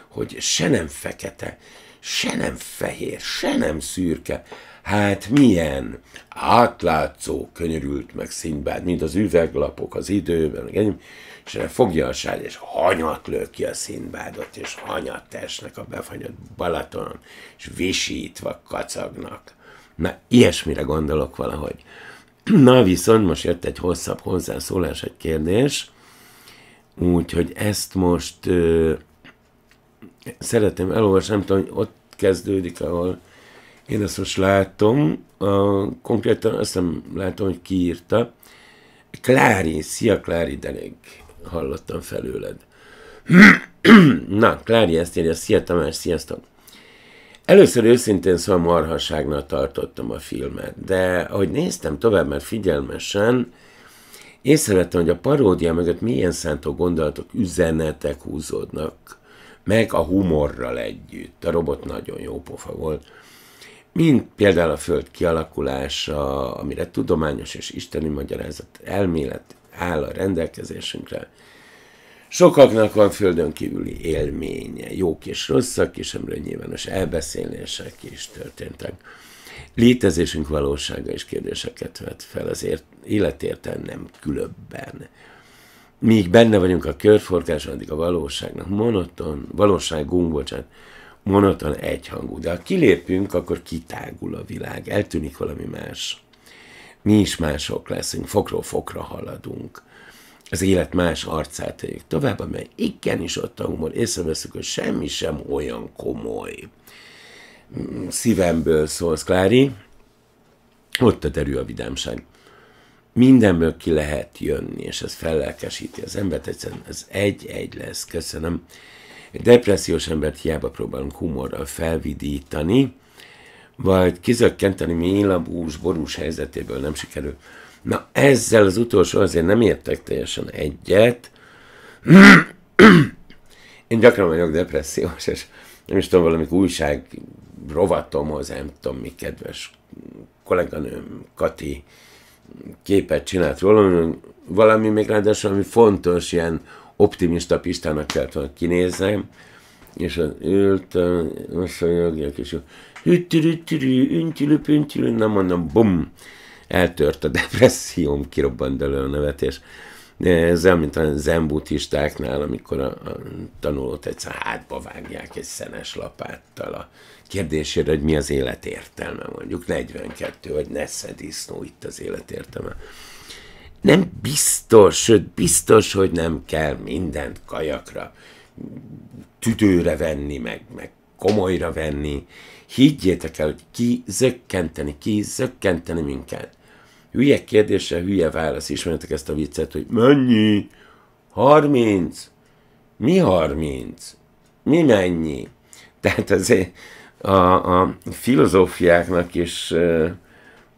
hogy se nem fekete, se nem fehér, se nem szürke. Hát milyen átlátszó könyörült meg Szindbád, mint az üveglapok az időben, és fogja a sárgy, és hanyat lő ki a színbádot, és hanyat esnek a befagyott Balatonon, és visítva kacagnak. Na, ilyesmire gondolok valahogy. Na viszont most jött egy hosszabb hozzászólás, egy kérdés, úgyhogy ezt most ö, szeretem elolvasni, nem tudom, hogy ott kezdődik, ahol én ezt most látom, a, konkrétan azt nem látom, hogy ki írta. Klári, szia Klári Delék! hallottam felőled. Na, Klári ezt írja, szia Tamás, sziasztok! Először őszintén szóval marhaságnál tartottam a filmet, de ahogy néztem tovább, mert figyelmesen, észrevettem, hogy a paródia mögött milyen szántó gondolatok, üzenetek húzódnak, meg a humorral együtt. A robot nagyon jó pofa volt. Mint például a Föld kialakulása, amire tudományos és isteni magyarázat elmélet áll a rendelkezésünkre. Sokaknak van földön kívüli élménye, jók és rosszak is, amiről nyilvános elbeszélések is történtek. Létezésünk valósága és kérdéseket vet fel az életérten nem különben. Míg benne vagyunk a körforgáson, addig a valóságnak monoton, valóságunk, bocsánat, monoton egyhangú. De ha kilépünk, akkor kitágul a világ, eltűnik valami más mi is mások leszünk, fokról fokra haladunk. Az élet más arcát éljük tovább, amely igenis ott a humor, észreveszünk, hogy semmi sem olyan komoly. Mm, szívemből szólsz, Klári, ott a derű a vidámság. Mindenből ki lehet jönni, és ez fellelkesíti az embert, egyszerűen ez egy-egy lesz, köszönöm. Egy depressziós embert hiába próbálunk humorral felvidítani, vagy kizökkenteni mélabús, borús helyzetéből nem sikerül. Na ezzel az utolsó azért nem értek teljesen egyet. Én gyakran vagyok depressziós, és nem is tudom, valamik újság rovatomhoz, nem tudom mi, kedves kolléganőm Kati képet csinált róla, valami még ráadásul, ami fontos, ilyen optimista pistának kellett volna kinéznem, és az ültem, mosolyogjak, és hüttirüttirű, üntyülü, püntyülü, nem mondom, bum, eltört a depresszióm, kirobbant elő a nevetés. Ezzel, mint a zenbutistáknál, amikor a, a tanulót egyszer hátba vágják egy szenes lapáttal a kérdésére, hogy mi az élet értelme, mondjuk 42, hogy ne disznó itt az élet értelme. Nem biztos, sőt biztos, hogy nem kell mindent kajakra tüdőre venni, meg, meg komolyra venni. Higgyétek el, hogy ki zökkenteni, ki zökkenteni minket. Hülye kérdése, hülye válasz. Ismerjétek ezt a viccet, hogy mennyi? 30? Mi 30? Mi mennyi? Tehát azért a, a filozófiáknak is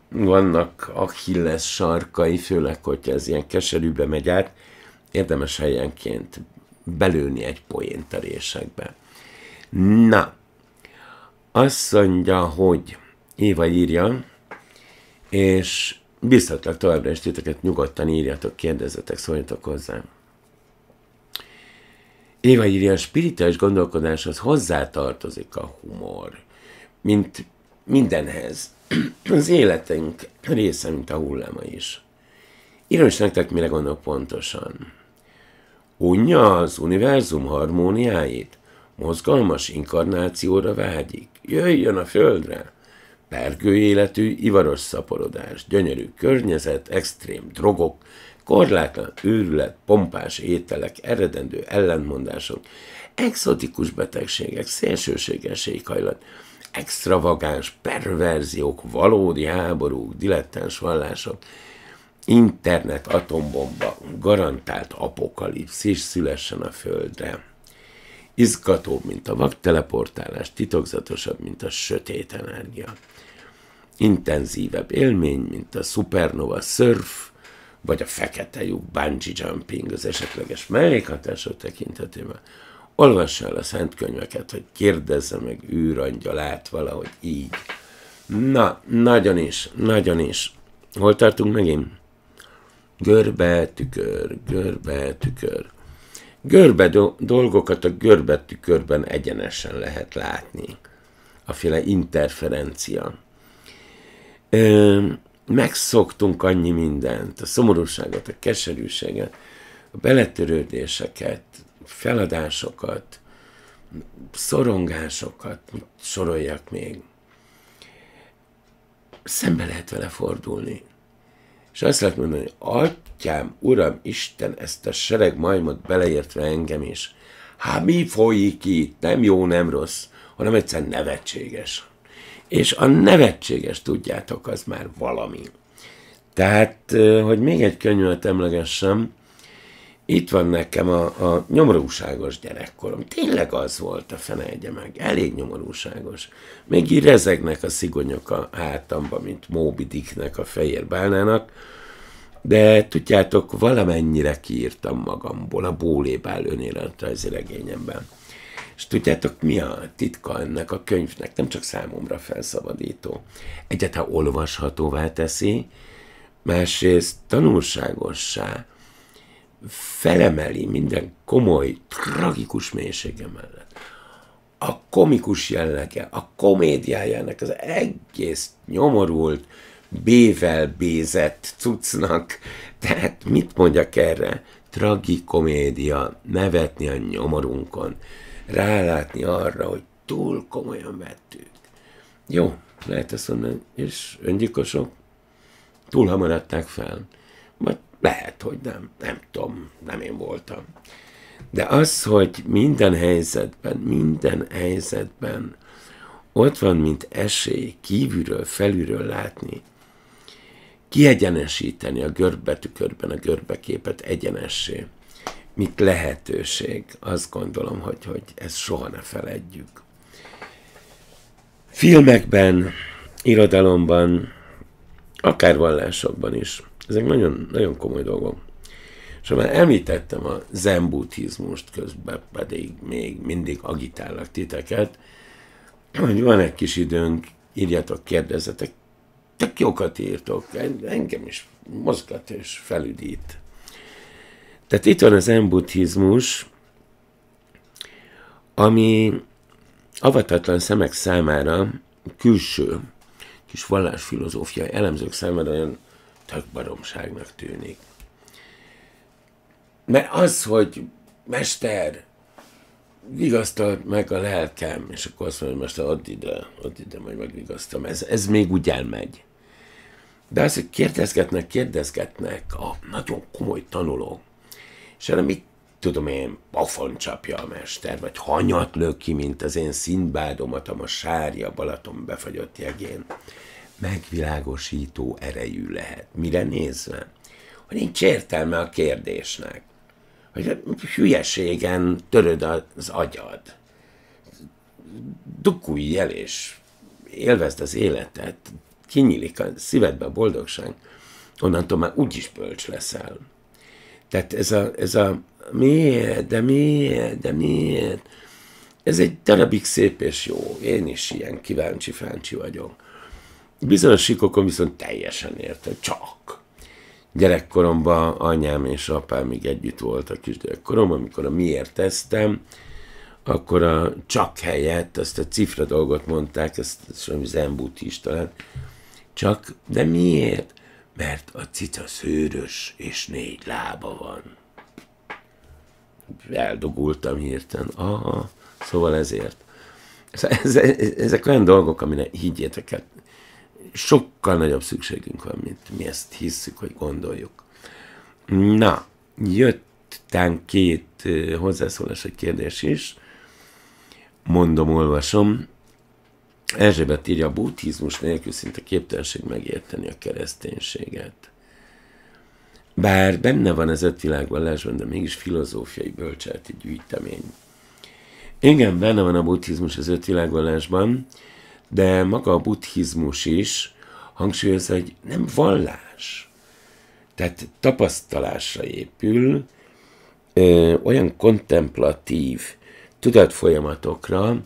vannak achilles sarkai, főleg, hogyha ez ilyen keserűbe megy át, érdemes helyenként belőni egy poént a résekbe. Na, azt mondja, hogy Éva írja, és biztatlak továbbra is titeket nyugodtan írjatok, kérdezzetek, szóljatok hozzá. Éva írja, a spirituális gondolkodáshoz hozzátartozik a humor, mint mindenhez. Az életünk része, mint a hulláma is. Írom is nektek, mire gondolok pontosan. Unja az univerzum harmóniáit, mozgalmas inkarnációra vágyik, jöjjön a földre. Pergő életű, ivaros szaporodás, gyönyörű környezet, extrém drogok, korlátlan őrület, pompás ételek, eredendő ellentmondások, exotikus betegségek, szélsőséges éghajlat, extravagáns perverziók, valódi háborúk, dilettáns vallások, internet atombomba garantált apokalipszis szülessen a Földre. Izgatóbb, mint a vakteleportálás, titokzatosabb, mint a sötét energia. Intenzívebb élmény, mint a supernova surf, vagy a fekete lyuk bungee jumping az esetleges mellékhatása tekintetében. Olvassa el a szent könyveket, hogy kérdezze meg űrangyalát valahogy így. Na, nagyon is, nagyon is. Hol tartunk megint? Görbe tükör, görbe tükör. Görbe do- dolgokat a görbe tükörben egyenesen lehet látni. A féle interferencia. Ö, megszoktunk annyi mindent, a szomorúságot, a keserűséget, a beletörődéseket, feladásokat, szorongásokat, soroljak még. Szembe lehet vele fordulni és azt lehet mondani, hogy atyám, uram, Isten, ezt a sereg majmot beleértve engem is. Hát mi folyik itt? Nem jó, nem rossz, hanem egyszer nevetséges. És a nevetséges, tudjátok, az már valami. Tehát, hogy még egy könyvet emlegessem, itt van nekem a, a nyomorúságos gyerekkorom. Tényleg az volt a fene egye meg. Elég nyomorúságos. Még így rezegnek a szigonyok a hátamba, mint Moby Dicknek a fehér bálnának. De tudjátok, valamennyire kiírtam magamból a Bólébál önéletrajzi regényemben. És tudjátok, mi a titka ennek a könyvnek? Nem csak számomra felszabadító. Egyet, ha olvashatóvá teszi, másrészt tanulságossá, felemeli minden komoly, tragikus mélysége mellett. A komikus jellege, a komédiájának az egész nyomorult, bével bézett cuccnak, tehát mit mondjak erre? Tragikomédia, nevetni a nyomorunkon, rálátni arra, hogy túl komolyan vettük. Jó, lehet ezt mondani, és öngyilkosok túl hamar adták fel. Vagy lehet, hogy nem. Nem tudom, nem én voltam. De az, hogy minden helyzetben, minden helyzetben ott van, mint esély kívülről, felülről látni, kiegyenesíteni a görbetükörben a görbeképet egyenessé, mit lehetőség, azt gondolom, hogy, hogy ezt soha ne feledjük. Filmekben, irodalomban, akár vallásokban is ezek nagyon, nagyon komoly dolgok. És már említettem a zen buddhizmust, közben pedig még mindig agitálnak titeket, hogy van egy kis időnk, írjatok, kérdezzetek, tök jókat írtok, engem is mozgat és felüdít. Tehát itt van az embutizmus, ami avatatlan szemek számára külső kis vallásfilozófiai elemzők számára olyan tök baromságnak tűnik. Mert az, hogy mester, vigasztalt meg a lelkem, és akkor azt mondom, hogy most add ide, add ide, majd megvigasztom. Ez, ez még úgy elmegy. De az, hogy kérdezgetnek, kérdezgetnek a nagyon komoly tanulók, és erre mit tudom én, pafon csapja a mester, vagy hanyat lő ki, mint az én színbádomat a sárja Balaton befagyott jegén megvilágosító erejű lehet. Mire nézve? Hogy nincs értelme a kérdésnek. Hogy hülyeségen töröd az agyad. Dukulj el és élvezd az életet. Kinyílik a szívedbe a boldogság. Onnantól már úgyis bölcs leszel. Tehát ez a, ez a miért, de miért, de miért, ez egy darabig szép és jó. Én is ilyen kíváncsi-fáncsi vagyok. Bizonyos sikokon viszont teljesen érte, csak. Gyerekkoromban anyám és apám még együtt voltak kisgyerekkorom, amikor a miért tesztem, akkor a csak helyett, ezt a cifra dolgot mondták, ezt, ezt semmi zembút is talán, csak, de miért? Mert a cica szőrös és négy lába van. Eldogultam hirtelen. Aha, szóval ezért. Ezek olyan dolgok, amire higgyétek el, sokkal nagyobb szükségünk van, mint mi ezt hisszük, hogy gondoljuk. Na, jött két hozzászólás, egy kérdés is. Mondom, olvasom. Erzsébet írja, a buddhizmus nélkül szinte képtelenség megérteni a kereszténységet. Bár benne van ez öt világvallásban, de mégis filozófiai bölcselti gyűjtemény. Igen, benne van a buddhizmus az öt világvallásban, de maga a buddhizmus is hangsúlyozza, hogy nem vallás. Tehát tapasztalásra épül, ö, olyan kontemplatív tudatfolyamatokra,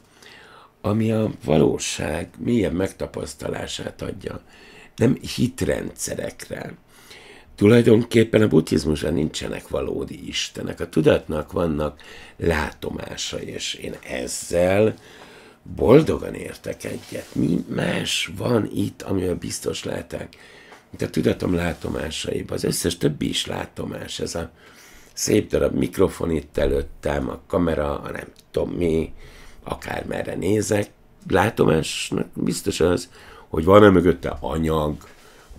ami a valóság milyen megtapasztalását adja. Nem hitrendszerekre. Tulajdonképpen a buddhizmusban nincsenek valódi istenek. A tudatnak vannak látomásai és én ezzel boldogan értek egyet. Mi más van itt, amivel biztos lehetek? Mint a tudatom látomásaiban. Az összes többi is látomás. Ez a szép darab mikrofon itt előttem, a kamera, a nem tudom mi, merre nézek. Látomásnak biztos az, hogy van-e mögötte anyag,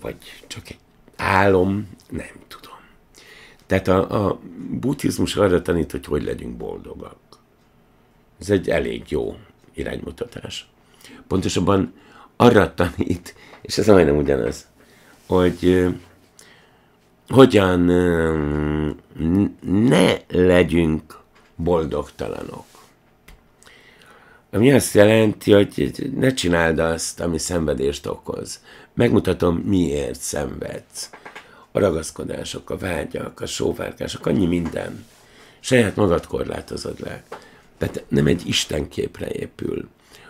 vagy csak egy álom, nem tudom. Tehát a, a buddhizmus arra tanít, hogy hogy legyünk boldogak. Ez egy elég jó iránymutatás. Pontosabban arra tanít, és ez majdnem ugyanaz, hogy hogyan ne legyünk boldogtalanok. Ami azt jelenti, hogy ne csináld azt, ami szenvedést okoz. Megmutatom, miért szenvedsz. A ragaszkodások, a vágyak, a sóvárkások, annyi minden. Saját magad korlátozod le. Tehát nem egy istenképre épül.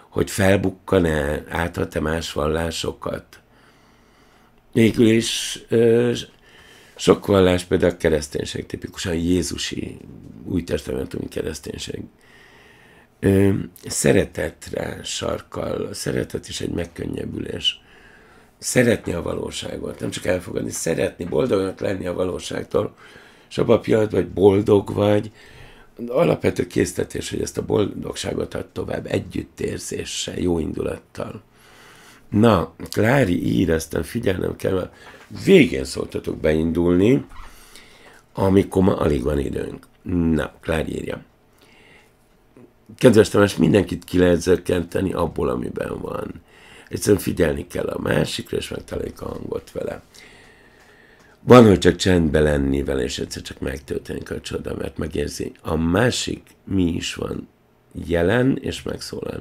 Hogy felbukkan-e, áthat-e más vallásokat. Végül is sok vallás, például a kereszténység, tipikusan Jézusi, új testamentumi kereszténység, ö, szeretetre sarkal. A szeretet is egy megkönnyebbülés. Szeretni a valóságot, nem csak elfogadni, szeretni, boldognak lenni a valóságtól, és abban a pillanatban, hogy boldog vagy, alapvető késztetés, hogy ezt a boldogságot ad tovább együttérzéssel, jó indulattal. Na, Klári ír, aztán figyelnem kell, mert végén szóltatok beindulni, amikor ma alig van időnk. Na, Klári írja. Kedves Tamás, mindenkit ki lehet zökkenteni abból, amiben van. Egyszerűen figyelni kell a másikra, és megtaláljuk a hangot vele. Van, hogy csak csendbe lenni vele, és egyszer csak megtörténik a csoda, mert megérzi. A másik mi is van jelen, és megszólal.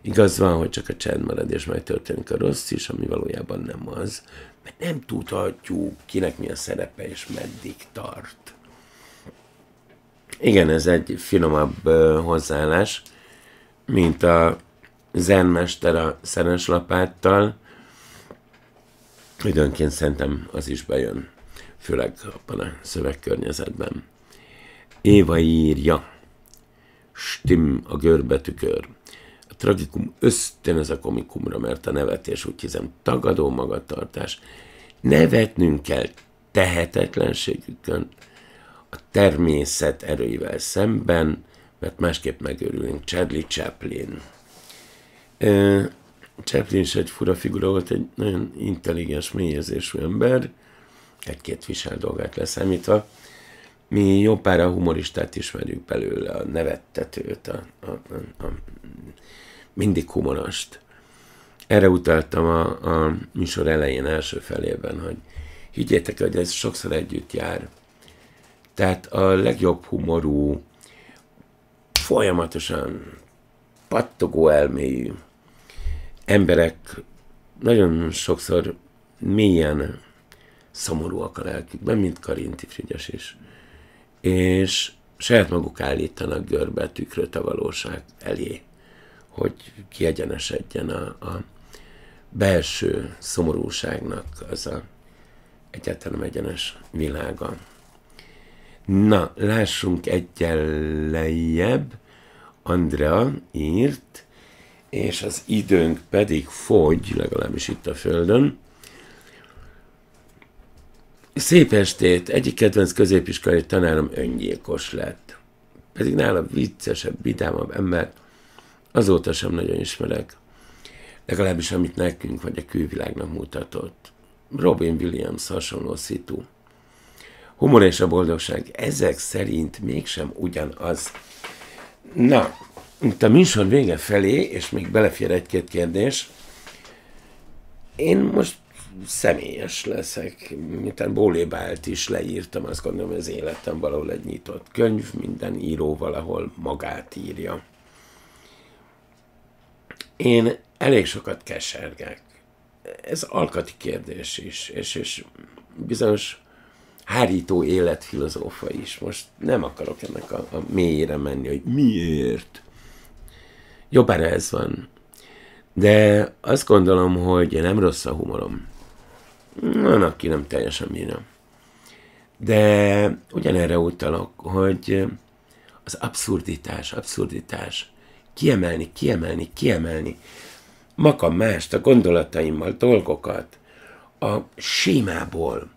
Igaz van, hogy csak a csend marad, és megtörténik a rossz is, ami valójában nem az, mert nem tudhatjuk, kinek mi a szerepe, és meddig tart. Igen, ez egy finomabb hozzáállás, mint a zenmester a szereslapáttal, Időnként szerintem az is bejön, főleg abban a szövegkörnyezetben. Éva írja, stim a görbetükör. A tragikum ez a komikumra, mert a nevetés úgy hiszem tagadó magatartás. Nevetnünk kell tehetetlenségükön, a természet erőivel szemben, mert másképp megőrülünk. Charlie Chaplin. Chaplin is egy fura figura volt, egy nagyon intelligens, mélyezésű ember, egy-két visel dolgát leszámítva. Mi jó pár a humoristát ismerjük belőle, a nevettetőt, a, a, a, a mindig humorost. Erre utaltam a, a műsor elején, első felében, hogy higgyétek, hogy ez sokszor együtt jár. Tehát a legjobb humorú, folyamatosan pattogó elméjű, emberek nagyon sokszor mélyen szomorúak a lelkükben, mint Karinti Frigyes is. És saját maguk állítanak görbe tükröt a valóság elé, hogy kiegyenesedjen a, a belső szomorúságnak az a egyáltalán egyenes világa. Na, lássunk egy lejjebb. Andrea írt, és az időnk pedig fogy, legalábbis itt a Földön. Szép estét, egyik kedvenc középiskolai tanárom öngyilkos lett. Pedig nála viccesebb, vidámabb ember azóta sem nagyon ismerek. Legalábbis amit nekünk vagy a külvilágnak mutatott. Robin Williams hasonló szitu. Humor és a boldogság ezek szerint mégsem ugyanaz. Na, itt a műsor vége felé, és még belefér egy-két kérdés, én most személyes leszek, miután Bólébált is leírtam, azt gondolom, hogy az életem valahol egy nyitott könyv, minden író valahol magát írja. Én elég sokat kesergek. Ez alkati kérdés is, és, és bizonyos hárító életfilozófa is. Most nem akarok ennek a, a mélyére menni, hogy miért, Jobbára ez van. De azt gondolom, hogy nem rossz a humorom. Van, aki nem teljesen bírja. De ugyanerre utalok, hogy az abszurditás, abszurditás, kiemelni, kiemelni, kiemelni magam mást, a gondolataimmal dolgokat, a sémából,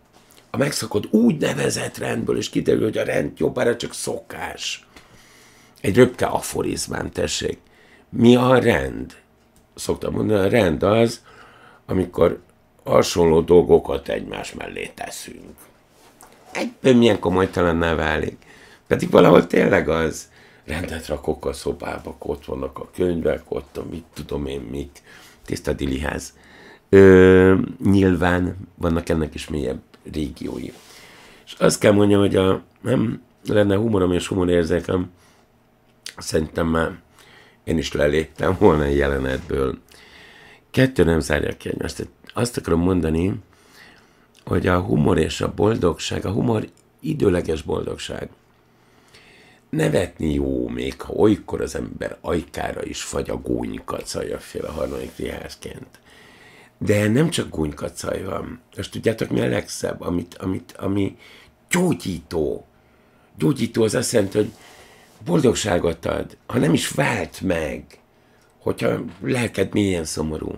a megszokott nevezett rendből, és kiderül, hogy a rend jobbára csak szokás. Egy röpke aforizmán, tessék. Mi a rend? Szoktam mondani, a rend az, amikor hasonló dolgokat egymás mellé teszünk. Egyből milyen komolytalan válik. Pedig valahol tényleg az rendet rakok a szobába, ott vannak a könyvek, ott a mit tudom én mit, tiszta diliház. Ö, nyilván vannak ennek is mélyebb régiói. És azt kell mondjam, hogy a, nem lenne humorom és humorérzékem, szerintem már én is leléptem volna egy jelenetből. Kettő nem zárja ki egymást. Azt akarom mondani, hogy a humor és a boldogság, a humor időleges boldogság. Nevetni jó, még ha olykor az ember ajkára is fagy a a harmadik riházként. De nem csak gúnykacaj van. És tudjátok, mi a legszebb? Amit, amit, ami gyógyító. Gyógyító az azt jelenti, hogy boldogságot ad, ha nem is vált meg, hogyha lelked milyen szomorú,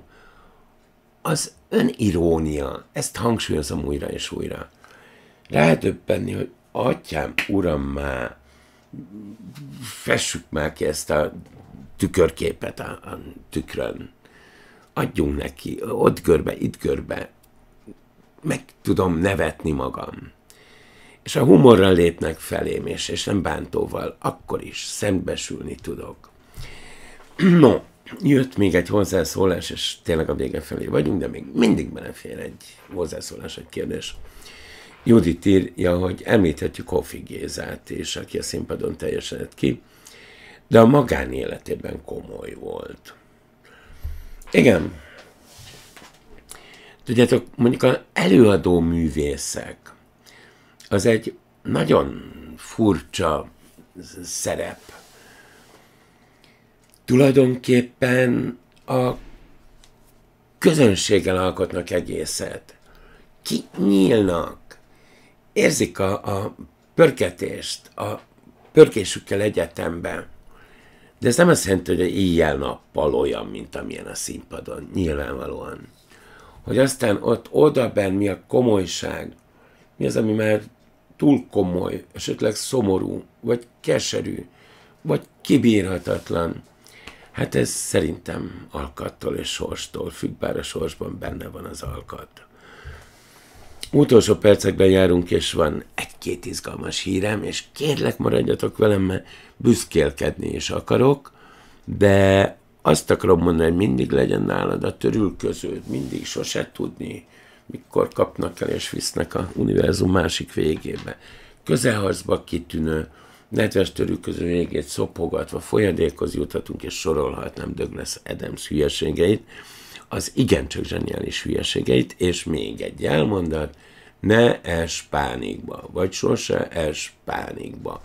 az önirónia. Ezt hangsúlyozom újra és újra. Rádöbbenni, hogy atyám, uram már, fessük már ki ezt a tükörképet a, a tükrön. Adjunk neki, ott körbe, itt körbe. Meg tudom nevetni magam és a humorral lépnek felém, és, és nem bántóval, akkor is szembesülni tudok. No, jött még egy hozzászólás, és tényleg a vége felé vagyunk, de még mindig belefér egy hozzászólás, egy kérdés. Judit írja, hogy említhetjük Kofi Gézát is, aki a színpadon teljesen ki, de a magánéletében komoly volt. Igen. Tudjátok, mondjuk az előadó művészek, az egy nagyon furcsa szerep. Tulajdonképpen a közönséggel alkotnak egészet. Ki nyílnak, érzik a, a pörketést, a pörkésükkel egyetemben. De ez nem azt jelenti, hogy éjjel-nappal olyan, mint amilyen a színpadon, nyilvánvalóan. Hogy aztán ott odaben mi a komolyság, mi az, ami már túl komoly, esetleg szomorú, vagy keserű, vagy kibírhatatlan. Hát ez szerintem alkattól és sorstól függ, bár a sorsban benne van az alkat. Utolsó percekben járunk, és van egy-két izgalmas hírem, és kérlek maradjatok velem, mert büszkélkedni is akarok, de azt akarom mondani, hogy mindig legyen nálad a törülköződ, mindig sose tudni, mikor kapnak el és visznek a univerzum másik végébe. Közelharcba kitűnő, nedves törüköző végét szopogatva folyadékhoz juthatunk, és sorolhatnám Douglas Adams hülyeségeit, az igencsak zseniális hülyeségeit, és még egy elmondat, ne es pánikba, vagy sose es pánikba.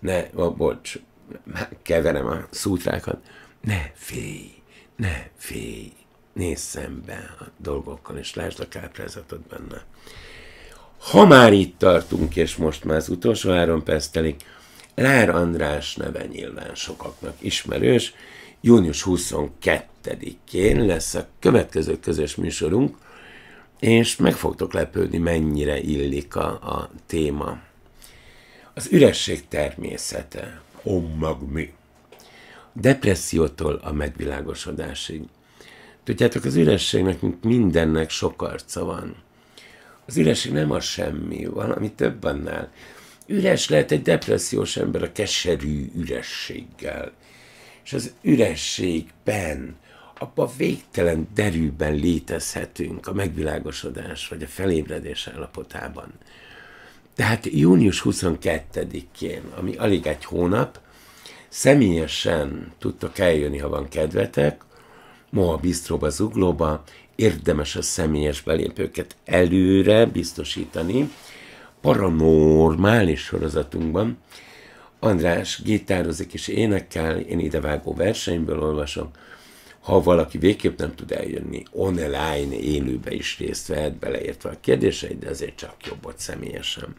Ne, oh, bocs, keverem a szútrákat. Ne félj, ne félj, nézz szembe a dolgokkal, és lásd a káprázatot benne. Ha már itt tartunk, és most már az utolsó három perc telik, Lár András neve nyilván sokaknak ismerős, június 22-én lesz a következő közös műsorunk, és meg fogtok lepődni, mennyire illik a, a téma. Az üresség természete, oh, mi. Depressziótól a megvilágosodásig. Tudjátok, az ürességnek, mint mindennek sok arca van. Az üresség nem a semmi, valami több annál. Üres lehet egy depressziós ember a keserű ürességgel. És az ürességben, abban a végtelen derűben létezhetünk a megvilágosodás vagy a felébredés állapotában. Tehát június 22-én, ami alig egy hónap, személyesen tudtok eljönni, ha van kedvetek, ma a bistróba, zuglóba, érdemes a személyes belépőket előre biztosítani. Paranormális sorozatunkban András gitározik és énekel, én idevágó versenyből olvasom. ha valaki végképp nem tud eljönni, online élőbe is részt vehet, beleértve a kérdéseid, de azért csak jobbot személyesen.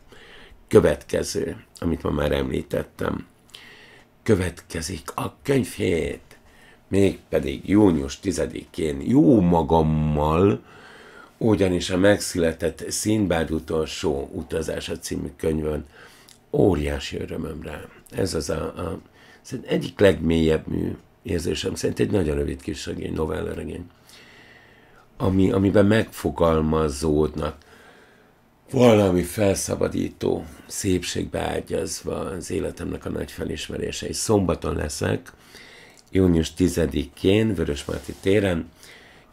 Következő, amit ma már említettem, következik a könyvhét mégpedig június 10-én jó magammal, ugyanis a megszületett Színbád utolsó utazása című könyvön óriási örömömre. Ez az a, a egyik legmélyebb mű érzésem szerint egy nagyon rövid kis regény, novella regény, ami, amiben megfogalmazódnak valami felszabadító, szépségbe ágyazva az életemnek a nagy felismerései. szombaton leszek, június 10-én Vörösmarty téren.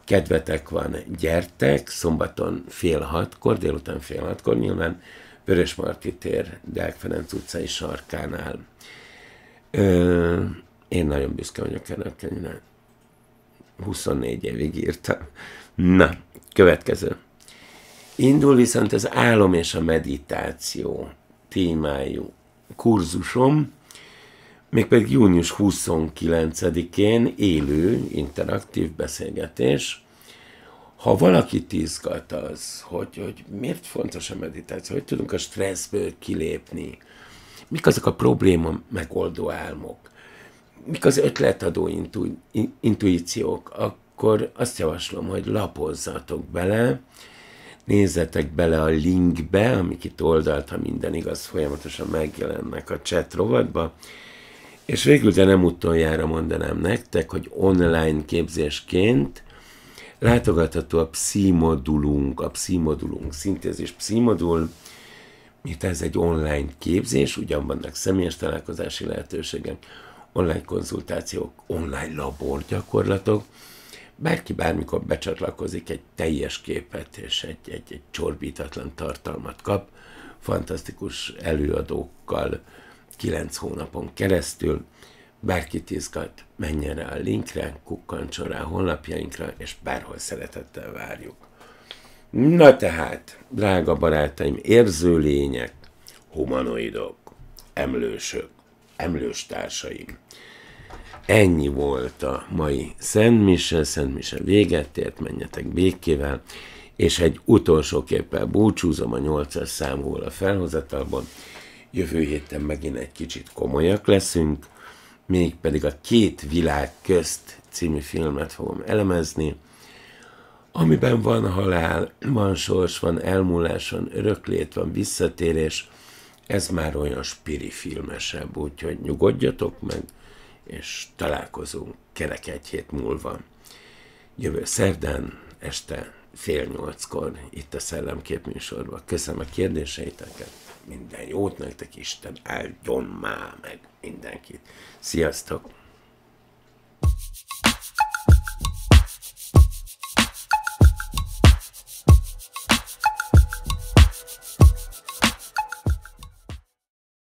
Kedvetek van, gyertek, szombaton fél hatkor, délután fél hatkor nyilván, Vörösmarty tér, Deák Ferenc utcai sarkánál. Ö, én nagyon büszke vagyok erre a könyvre. 24 évig írtam. Na, következő. Indul viszont az álom és a meditáció témájú kurzusom, mégpedig június 29-én élő interaktív beszélgetés. Ha valaki izgat az, hogy, hogy miért fontos a meditáció, hogy tudunk a stresszből kilépni, mik azok a probléma megoldó álmok, mik az ötletadó intu, intuíciók, akkor azt javaslom, hogy lapozzatok bele, nézzetek bele a linkbe, amik itt oldalt, ha minden igaz, folyamatosan megjelennek a chat rovatba, és végül, de nem utoljára mondanám nektek, hogy online képzésként látogatható a pszimodulunk, a pszimodulunk, szintézis pszimodul, mint ez egy online képzés, ugyan vannak személyes találkozási lehetőségek, online konzultációk, online labor gyakorlatok, bárki bármikor becsatlakozik, egy teljes képet és egy, egy, egy csorbítatlan tartalmat kap, fantasztikus előadókkal, kilenc hónapon keresztül. Bárkit izgat, menjen rá a linkre, kukkantson rá a honlapjainkra, és bárhol szeretettel várjuk. Na tehát, drága barátaim, érző lények, humanoidok, emlősök, emlős társaim. Ennyi volt a mai Szent Mise, Szent Mise véget ért, menjetek békével, és egy utolsó képpel búcsúzom a 8-as számúval a felhozatalban, Jövő héten megint egy kicsit komolyak leszünk, mégpedig a Két világ közt című filmet fogom elemezni, amiben van halál, van sors, van elmúlás, van öröklét, van visszatérés, ez már olyan spiri filmesebb, úgyhogy nyugodjatok meg, és találkozunk kerek egy hét múlva. Jövő szerdán este fél nyolckor itt a Szellemkép műsorban. Köszönöm a kérdéseiteket! minden jót nektek, Isten áldjon már meg mindenkit. Sziasztok!